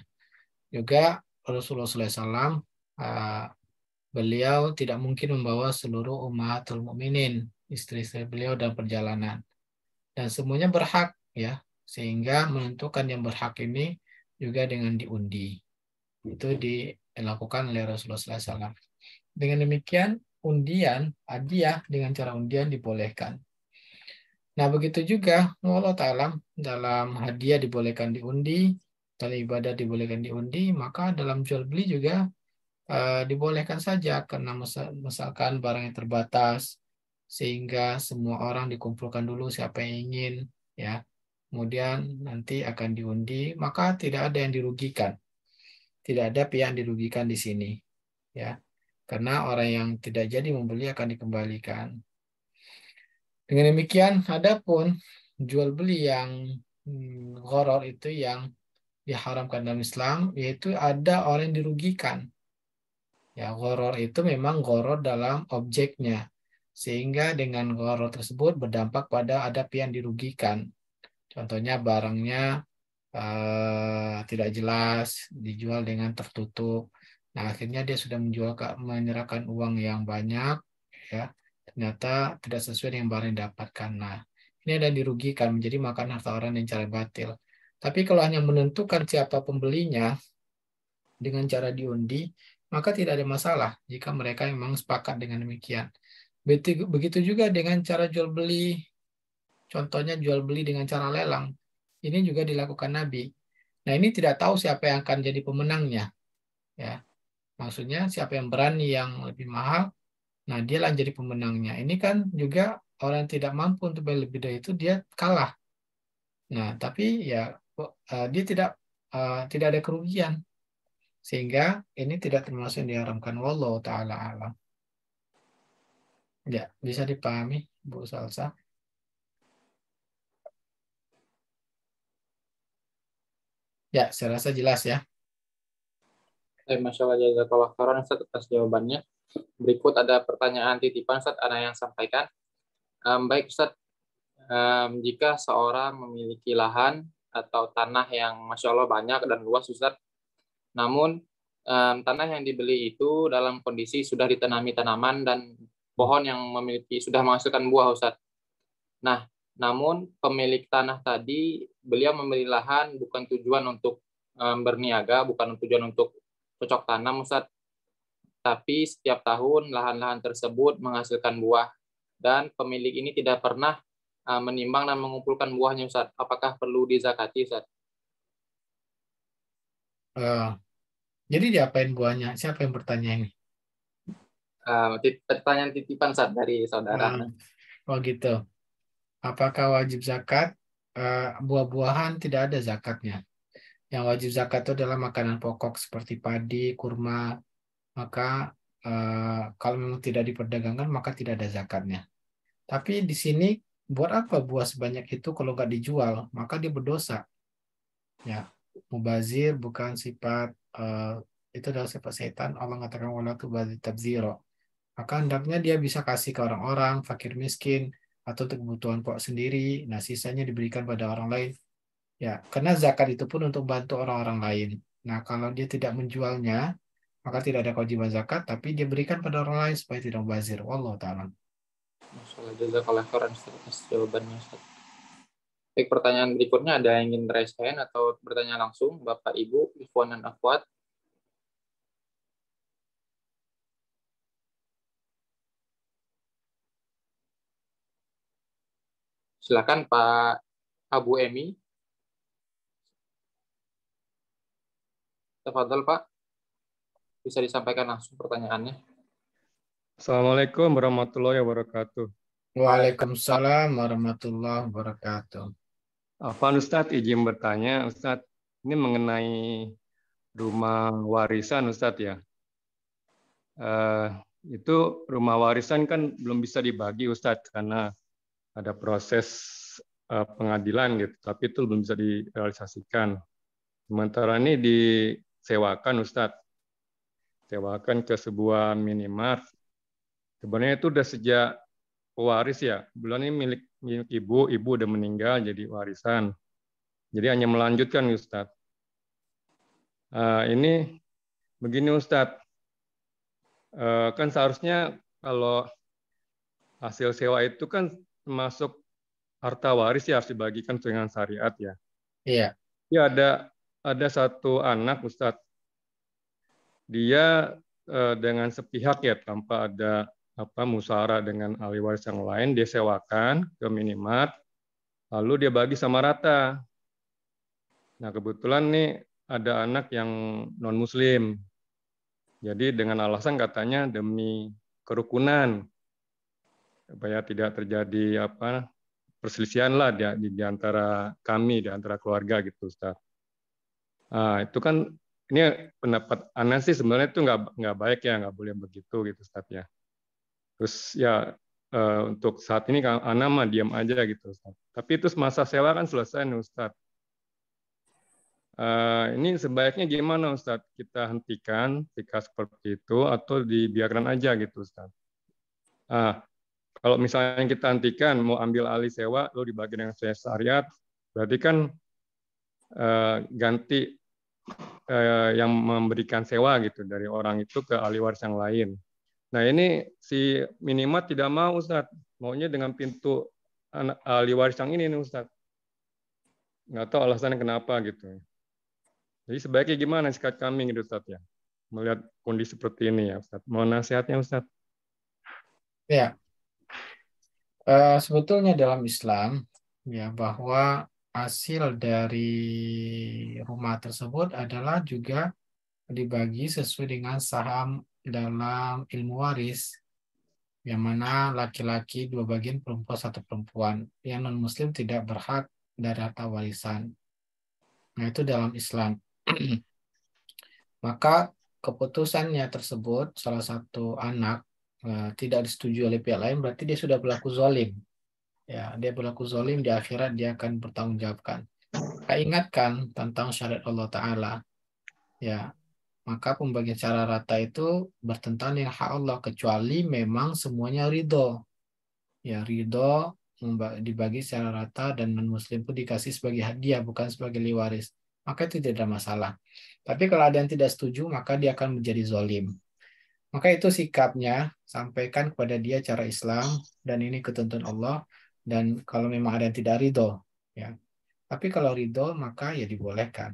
Juga Rasulullah SAW ah, beliau tidak mungkin membawa seluruh umat mukminin, istri-istri beliau dalam perjalanan dan semuanya berhak ya sehingga menentukan yang berhak ini juga dengan diundi itu dilakukan oleh Rasulullah SAW dengan demikian undian hadiah dengan cara undian dibolehkan nah begitu juga Allah Ta'ala dalam hadiah dibolehkan diundi dalam ibadah dibolehkan diundi maka dalam jual beli juga eh, dibolehkan saja karena misalkan barangnya terbatas sehingga semua orang dikumpulkan dulu siapa yang ingin ya kemudian nanti akan diundi maka tidak ada yang dirugikan tidak ada pihak yang dirugikan di sini ya karena orang yang tidak jadi membeli akan dikembalikan dengan demikian adapun jual beli yang horor hmm, itu yang diharamkan dalam Islam yaitu ada orang yang dirugikan ya horor itu memang horor dalam objeknya sehingga dengan gharar tersebut berdampak pada ada yang dirugikan. Contohnya barangnya uh, tidak jelas, dijual dengan tertutup. Nah, akhirnya dia sudah menjual menyerahkan uang yang banyak ya. Ternyata tidak sesuai dengan barang yang didapatkan. Nah, ini ada yang dirugikan menjadi makan harta orang dengan cara batil. Tapi kalau hanya menentukan siapa pembelinya dengan cara diundi, maka tidak ada masalah jika mereka memang sepakat dengan demikian. Begitu juga dengan cara jual beli, contohnya jual beli dengan cara lelang. Ini juga dilakukan Nabi. Nah ini tidak tahu siapa yang akan jadi pemenangnya. Ya, maksudnya siapa yang berani yang lebih mahal, nah dia lah jadi pemenangnya. Ini kan juga orang yang tidak mampu untuk beli lebih dari itu dia kalah. Nah tapi ya e, dia tidak e, tidak ada kerugian sehingga ini tidak termasuk yang diharamkan wallahu taala alam Ya, bisa dipahami, Bu Salsa. Ya, saya rasa jelas ya. Eh, Masya Allah, kalau khairan Ustaz atas jawabannya. Berikut ada pertanyaan titipan Ustaz, ada yang sampaikan. Um, baik Ustaz, um, jika seorang memiliki lahan atau tanah yang Masya Allah banyak dan luas Ustaz, namun um, tanah yang dibeli itu dalam kondisi sudah ditanami tanaman dan Hmm. pohon yang memiliki sudah menghasilkan buah Ustaz. Nah, namun pemilik tanah tadi beliau membeli lahan bukan tujuan untuk um, berniaga, bukan tujuan untuk cocok tanam Ustaz. Tapi setiap tahun lahan-lahan tersebut menghasilkan buah dan pemilik ini tidak pernah uh, menimbang dan mengumpulkan buahnya Ustaz. Apakah perlu dizakati Ustaz? Uh, eh, jadi diapain buahnya? Siapa yang bertanya ini? uh, pertanyaan titipan saat dari saudara. Hmm. Oh gitu. Apakah wajib zakat? Uh, buah-buahan tidak ada zakatnya. Yang wajib zakat itu adalah makanan pokok seperti padi, kurma. Maka uh, kalau memang tidak diperdagangkan maka tidak ada zakatnya. Tapi di sini buat apa buah sebanyak itu kalau nggak dijual? Maka dia berdosa. Ya, mubazir bukan sifat uh, itu adalah sifat setan Allah mengatakan wala tubadzir tabzira maka hendaknya dia bisa kasih ke orang-orang, fakir miskin, atau untuk kebutuhan pokok sendiri, nah sisanya diberikan pada orang lain. Ya, karena zakat itu pun untuk bantu orang-orang lain. Nah, kalau dia tidak menjualnya, maka tidak ada kewajiban zakat, tapi dia berikan pada orang lain supaya tidak membazir Wallahu ta'ala. Masalah jawabannya Baik, pertanyaan berikutnya ada yang ingin hand atau bertanya langsung Bapak Ibu, Ikhwan dan Akhwat Silakan Pak Abu Emi. Tafadhol Pak. Bisa disampaikan langsung pertanyaannya. Assalamualaikum warahmatullahi wabarakatuh. Waalaikumsalam warahmatullahi wabarakatuh. Afan Ustaz izin bertanya, Ustaz, ini mengenai rumah warisan Ustaz ya. Uh, itu rumah warisan kan belum bisa dibagi Ustaz karena ada proses eh, pengadilan gitu, tapi itu belum bisa direalisasikan. Sementara ini disewakan Ustadz, sewakan ke sebuah minimart. Sebenarnya itu udah sejak pewaris ya, bulan ini milik, milik ibu, ibu udah meninggal jadi warisan. Jadi hanya melanjutkan Ustadz. Uh, ini begini Ustadz, uh, kan seharusnya kalau hasil sewa itu kan masuk harta waris ya harus dibagikan dengan syariat ya. Iya. iya ada ada satu anak Ustadz, dia eh, dengan sepihak ya tanpa ada apa musara dengan ahli waris yang lain dia sewakan ke minimart lalu dia bagi sama rata. Nah kebetulan nih ada anak yang non muslim. Jadi dengan alasan katanya demi kerukunan supaya tidak terjadi apa perselisihan lah di, di, di antara kami di antara keluarga gitu Ustaz. Nah, itu kan ini pendapat Anas sih sebenarnya itu nggak nggak baik ya nggak boleh begitu gitu Ustaz ya. Terus ya eh, untuk saat ini kan Ana mah diam aja gitu Ustaz. Tapi terus masa sewa kan selesai nih Ustaz. Uh, ini sebaiknya gimana Ustaz? Kita hentikan jika seperti itu atau dibiarkan aja gitu Ustaz. Ah, kalau misalnya kita hentikan, mau ambil alih sewa, lo di bagian yang syariat, berarti kan uh, ganti uh, yang memberikan sewa gitu dari orang itu ke ahli waris yang lain. Nah ini si minimat tidak mau Ustaz, maunya dengan pintu ahli waris yang ini nih Ustaz. Nggak tahu alasannya kenapa gitu. Jadi sebaiknya gimana sikap kami gitu Ustaz ya? Melihat kondisi seperti ini ya Ustaz. Mau nasihatnya ustad Ya, Eh, sebetulnya dalam Islam ya bahwa hasil dari rumah tersebut adalah juga dibagi sesuai dengan saham dalam ilmu waris yang mana laki-laki dua bagian perempuan satu perempuan yang non muslim tidak berhak dari harta warisan nah itu dalam Islam maka keputusannya tersebut salah satu anak Eh, tidak disetujui oleh pihak lain berarti dia sudah berlaku zolim ya dia berlaku zolim di akhirat dia akan bertanggungjawabkan kita ingatkan tentang syariat Allah Taala ya maka pembagian secara rata itu bertentangan dengan hak Allah kecuali memang semuanya ridho ya ridho dibagi secara rata dan non muslim pun dikasih sebagai hadiah bukan sebagai liwaris maka itu tidak ada masalah tapi kalau ada yang tidak setuju maka dia akan menjadi zolim maka itu sikapnya, sampaikan kepada dia cara Islam dan ini ketentuan Allah dan kalau memang ada yang tidak ridho, ya. Tapi kalau ridho maka ya dibolehkan.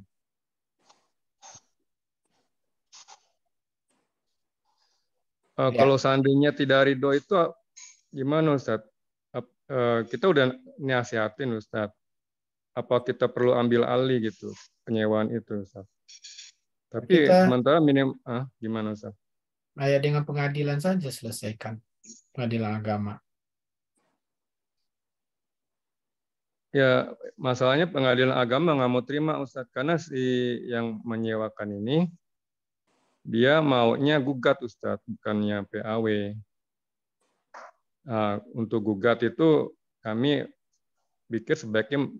Uh, ya. Kalau seandainya tidak ridho itu gimana Ustaz? Uh, kita udah nasihatin Ustaz. Apa kita perlu ambil alih gitu penyewaan itu Ustaz? Tapi kita, sementara minim ah gimana Ustaz? Hanya nah, dengan pengadilan saja selesaikan. Pengadilan agama. Ya, masalahnya pengadilan agama nggak mau terima Ustadz karena si yang menyewakan ini dia maunya gugat Ustadz, bukannya PAW. Nah, untuk gugat itu kami pikir sebaiknya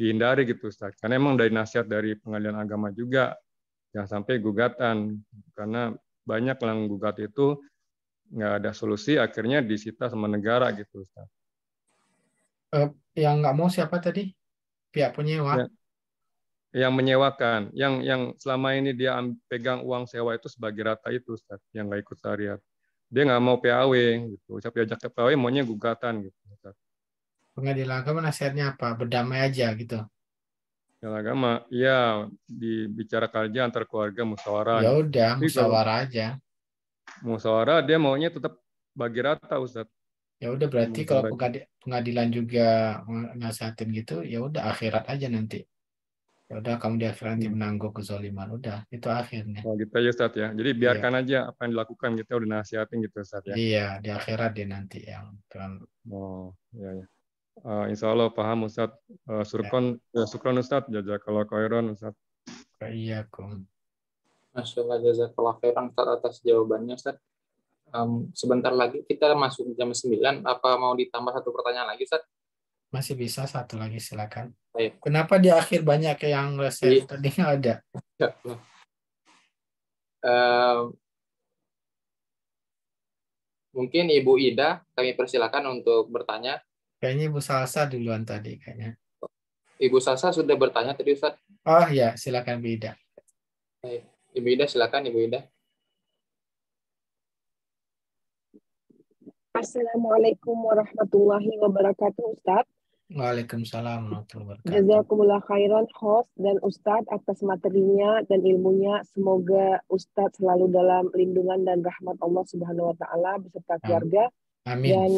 dihindari gitu Ustadz. Karena emang dari nasihat dari pengadilan agama juga jangan sampai gugatan karena banyak yang gugat itu nggak ada solusi akhirnya disita sama negara gitu Ustaz. Uh, yang nggak mau siapa tadi pihak penyewa ya, yang menyewakan yang yang selama ini dia pegang uang sewa itu sebagai rata itu Ustaz, yang nggak ikut syariat dia nggak mau PAW gitu siapa diajak ke PAW maunya gugatan gitu Ustaz. pengadilan agama nasihatnya apa berdamai aja gitu yang agama, ya dibicara kerja antar keluarga musyawarah. Ya udah, musyawarah aja. Musyawarah dia maunya tetap bagi rata, Ustaz. Ya udah berarti musawarah. kalau pengadilan juga nasihatin gitu, ya udah akhirat aja nanti. Ya udah kamu di akhirat nanti hmm. menanggung kezoliman, udah itu akhirnya. Oh gitu ya Ustaz ya. Jadi biarkan ya. aja apa yang dilakukan kita udah nasihatin gitu Ustaz ya. Iya, di akhirat dia nanti yang Oh, iya ya. Uh, insya Allah paham Ustaz. Uh, surkon, ya. ya eh, surkon Ustaz. Jazakallah khairan Ustaz. Bayakum. Masya Allah jazakallah khairan Ustaz atas jawabannya Ustaz. Um, sebentar lagi kita masuk jam 9. Apa mau ditambah satu pertanyaan lagi Ustaz? Masih bisa satu lagi silakan. Baik. Kenapa di akhir banyak yang resep iya. tadi ada? Um, mungkin Ibu Ida kami persilakan untuk bertanya. Kayaknya Ibu Salsa duluan tadi kayaknya. Ibu Salsa sudah bertanya tadi Ustaz. Oh ya, silakan Bu Ida. Ibu Ida silakan Ibu Ida. Assalamualaikum warahmatullahi wabarakatuh Ustaz. Waalaikumsalam warahmatullahi wabarakatuh. Jazakumullah khairan host dan Ustadz atas materinya dan ilmunya. Semoga Ustadz selalu dalam lindungan dan rahmat Allah Subhanahu wa taala beserta keluarga. Amin. Dan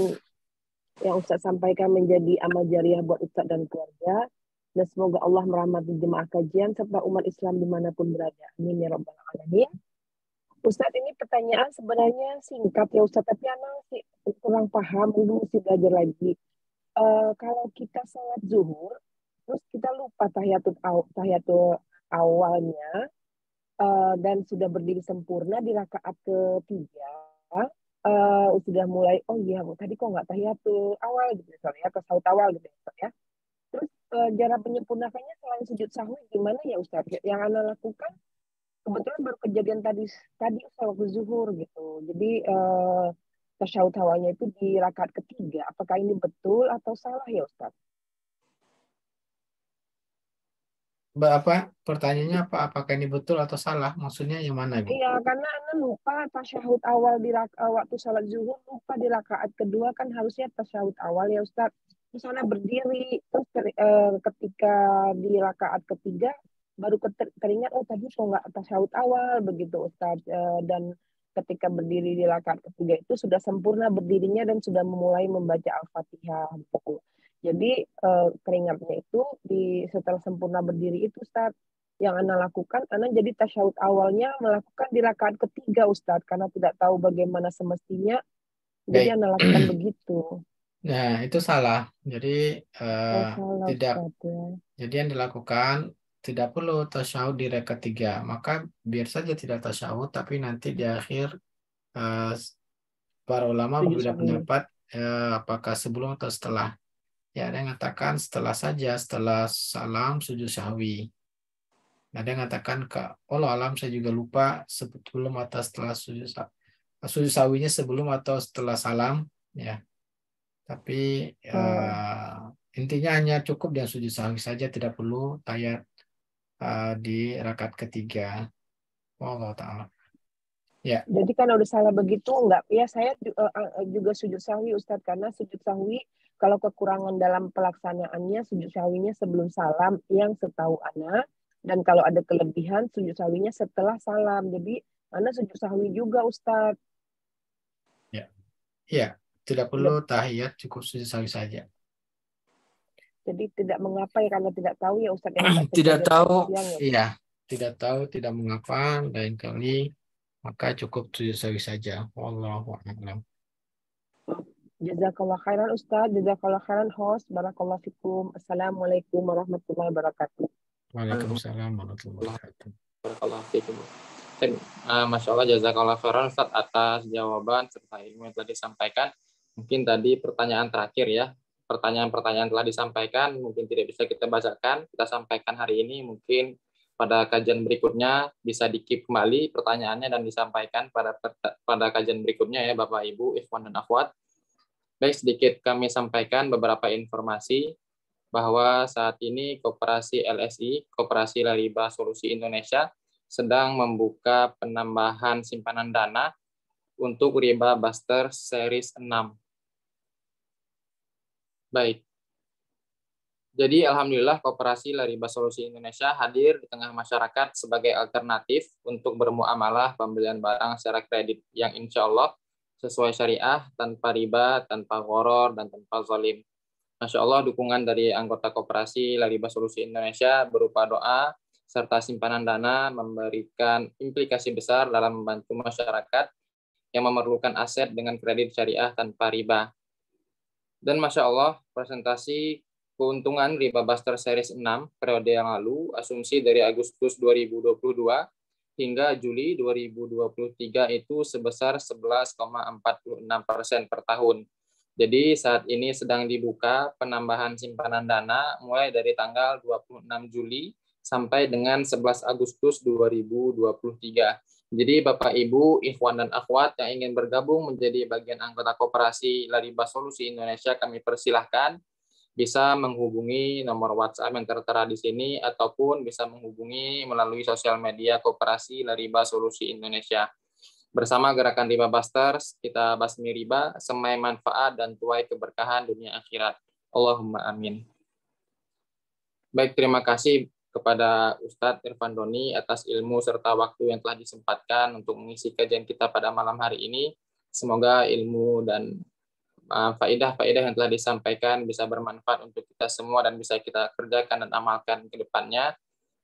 yang Ustaz sampaikan menjadi amal jariah buat Ustaz dan keluarga. Dan semoga Allah merahmati jemaah kajian serta umat Islam dimanapun berada. Amin ya Rabbal Alamin. Ustaz ini pertanyaan sebenarnya singkat ya Ustaz tapi anak sih kurang paham, dulu mesti belajar lagi. Uh, kalau kita sholat zuhur, terus kita lupa tahiyatul, aw, tahiyatul awalnya, uh, dan sudah berdiri sempurna di rakaat ketiga, uh, sudah mulai oh iya tadi kok nggak tahiyatul awal gitu misalnya atau saut awal gitu misalnya terus uh, cara penyempurnakannya selain sujud sahwi gimana ya ustadz ya, yang anda lakukan kebetulan baru kejadian tadi tadi waktu zuhur gitu jadi uh, eh, tasyahud awalnya itu di rakaat ketiga apakah ini betul atau salah ya ustadz apa pertanyaannya apa apakah ini betul atau salah maksudnya yang mana gitu? Iya karena anda lupa tasyahud awal di eh, waktu salat zuhur lupa di rakaat kedua kan harusnya tasyahud awal ya Ustaz misalnya berdiri terus ter, eh, ketika di rakaat ketiga baru teringat oh tadi kok nggak tasyahud awal begitu Ustaz eh, dan ketika berdiri di rakaat ketiga itu sudah sempurna berdirinya dan sudah memulai membaca Al-Fatihah gitu. Jadi uh, keringatnya itu di setelah sempurna berdiri itu Ustaz yang Ana lakukan, Ana jadi tasyahud awalnya melakukan di rakaat ketiga Ustaz karena tidak tahu bagaimana semestinya. Jadi ya, lakukan begitu. Nah, itu salah. Jadi uh, salah, tidak Ustaz, ya. jadi yang dilakukan tidak perlu tasyahud di rakaat ketiga Maka biar saja tidak tasyahud tapi nanti di akhir uh, para ulama berbeda pendapat apakah sebelum atau setelah Ya, ada yang mengatakan setelah saja, setelah salam sujud sahwi. Ada yang mengatakan ke Allah alam saya juga lupa sebelum atau setelah sujud sujud sahwinya sebelum atau setelah salam, ya. Tapi ya, hmm. uh, intinya hanya cukup dengan sujud sahwi saja, tidak perlu tayat uh, di rakaat ketiga. Allah Ta'ala. Yeah. Jadi karena udah salah begitu enggak ya saya eh, eh, juga sujud sahwi Ustadz karena sujud sahwi kalau kekurangan dalam pelaksanaannya sujud sahwinya sebelum salam yang setahu ana dan kalau ada kelebihan sujud sahwinya setelah salam. Jadi ana sujud sahwi juga Ustadz. Ya. Ya, tidak perlu iya. tahiyat cukup sujud sahwi saja. Jadi tidak mengapa ya karena tidak tahu ya Ustadz. tidak tahu. Ya. Iya, tidak tahu tidak mengapa lain kali maka cukup tujuh sawi saja. Wallahu a'lam. Jazakallah khairan Ustaz, jazakallah khairan host, barakallah fikum. Assalamualaikum warahmatullahi wabarakatuh. Waalaikumsalam warahmatullahi wabarakatuh. fikum. Dan, uh, eh, eh, Masya Allah jazakallah khairan Ustaz atas jawaban serta ilmu yang telah disampaikan. Mungkin tadi pertanyaan terakhir ya, pertanyaan-pertanyaan telah disampaikan, mungkin tidak bisa kita bacakan, kita sampaikan hari ini, mungkin pada kajian berikutnya bisa dikip kembali pertanyaannya dan disampaikan pada pada kajian berikutnya ya Bapak Ibu, Ikhwan dan Akhwat. Baik, sedikit kami sampaikan beberapa informasi bahwa saat ini Koperasi LSI, Koperasi Lariba Solusi Indonesia, sedang membuka penambahan simpanan dana untuk riba Buster Series 6. Baik, jadi alhamdulillah Koperasi Lariba Solusi Indonesia hadir di tengah masyarakat sebagai alternatif untuk bermuamalah pembelian barang secara kredit yang insya Allah sesuai syariah, tanpa riba, tanpa horor dan tanpa zalim. Masya Allah dukungan dari anggota Koperasi Lariba Solusi Indonesia berupa doa serta simpanan dana memberikan implikasi besar dalam membantu masyarakat yang memerlukan aset dengan kredit syariah tanpa riba. Dan Masya Allah, presentasi keuntungan di Buster Series 6 periode yang lalu, asumsi dari Agustus 2022 hingga Juli 2023 itu sebesar 11,46 persen per tahun. Jadi saat ini sedang dibuka penambahan simpanan dana mulai dari tanggal 26 Juli sampai dengan 11 Agustus 2023. Jadi Bapak Ibu, Ikhwan dan Akhwat yang ingin bergabung menjadi bagian anggota Koperasi Lariba Solusi Indonesia kami persilahkan bisa menghubungi nomor WhatsApp yang tertera di sini ataupun bisa menghubungi melalui sosial media Koperasi Lariba Solusi Indonesia. Bersama Gerakan Riba Busters, kita basmi riba, semai manfaat, dan tuai keberkahan dunia akhirat. Allahumma amin. Baik, terima kasih kepada Ustadz Irfan Doni atas ilmu serta waktu yang telah disempatkan untuk mengisi kajian kita pada malam hari ini. Semoga ilmu dan Ah, faedah-faedah yang telah disampaikan bisa bermanfaat untuk kita semua dan bisa kita kerjakan dan amalkan ke depannya.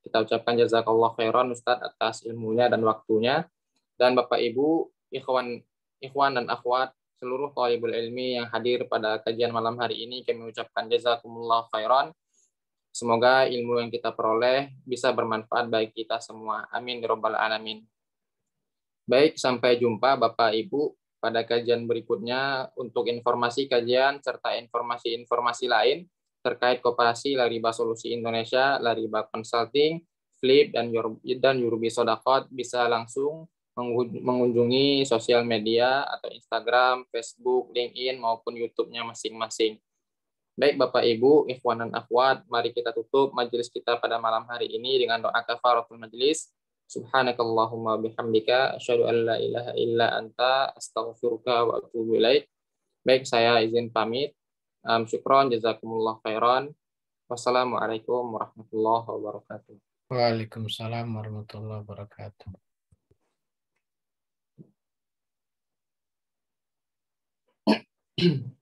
Kita ucapkan jazakallah khairan Ustaz atas ilmunya dan waktunya. Dan Bapak Ibu, ikhwan ikhwan dan akhwat seluruh talibul ilmi yang hadir pada kajian malam hari ini kami ucapkan jazakumullah khairan. Semoga ilmu yang kita peroleh bisa bermanfaat bagi kita semua. Amin. Ya Robbal Alamin. Baik, sampai jumpa Bapak Ibu pada kajian berikutnya untuk informasi kajian serta informasi-informasi lain terkait kooperasi Lariba Solusi Indonesia, Lariba Consulting, Flip, dan, Yor dan Yurubi Sodakot bisa langsung mengunjungi sosial media atau Instagram, Facebook, LinkedIn, maupun YouTube-nya masing-masing. Baik Bapak Ibu, Ikhwan dan Akhwat, mari kita tutup majelis kita pada malam hari ini dengan doa kafaratul majelis. Subhanakallahumma bihamdika asyhadu an la ilaha illa anta astaghfiruka wa atubu ilaik. Baik, saya izin pamit. Um, syukron jazakumullah khairan. Wassalamualaikum warahmatullahi wabarakatuh. Waalaikumsalam warahmatullahi wabarakatuh. Thank you.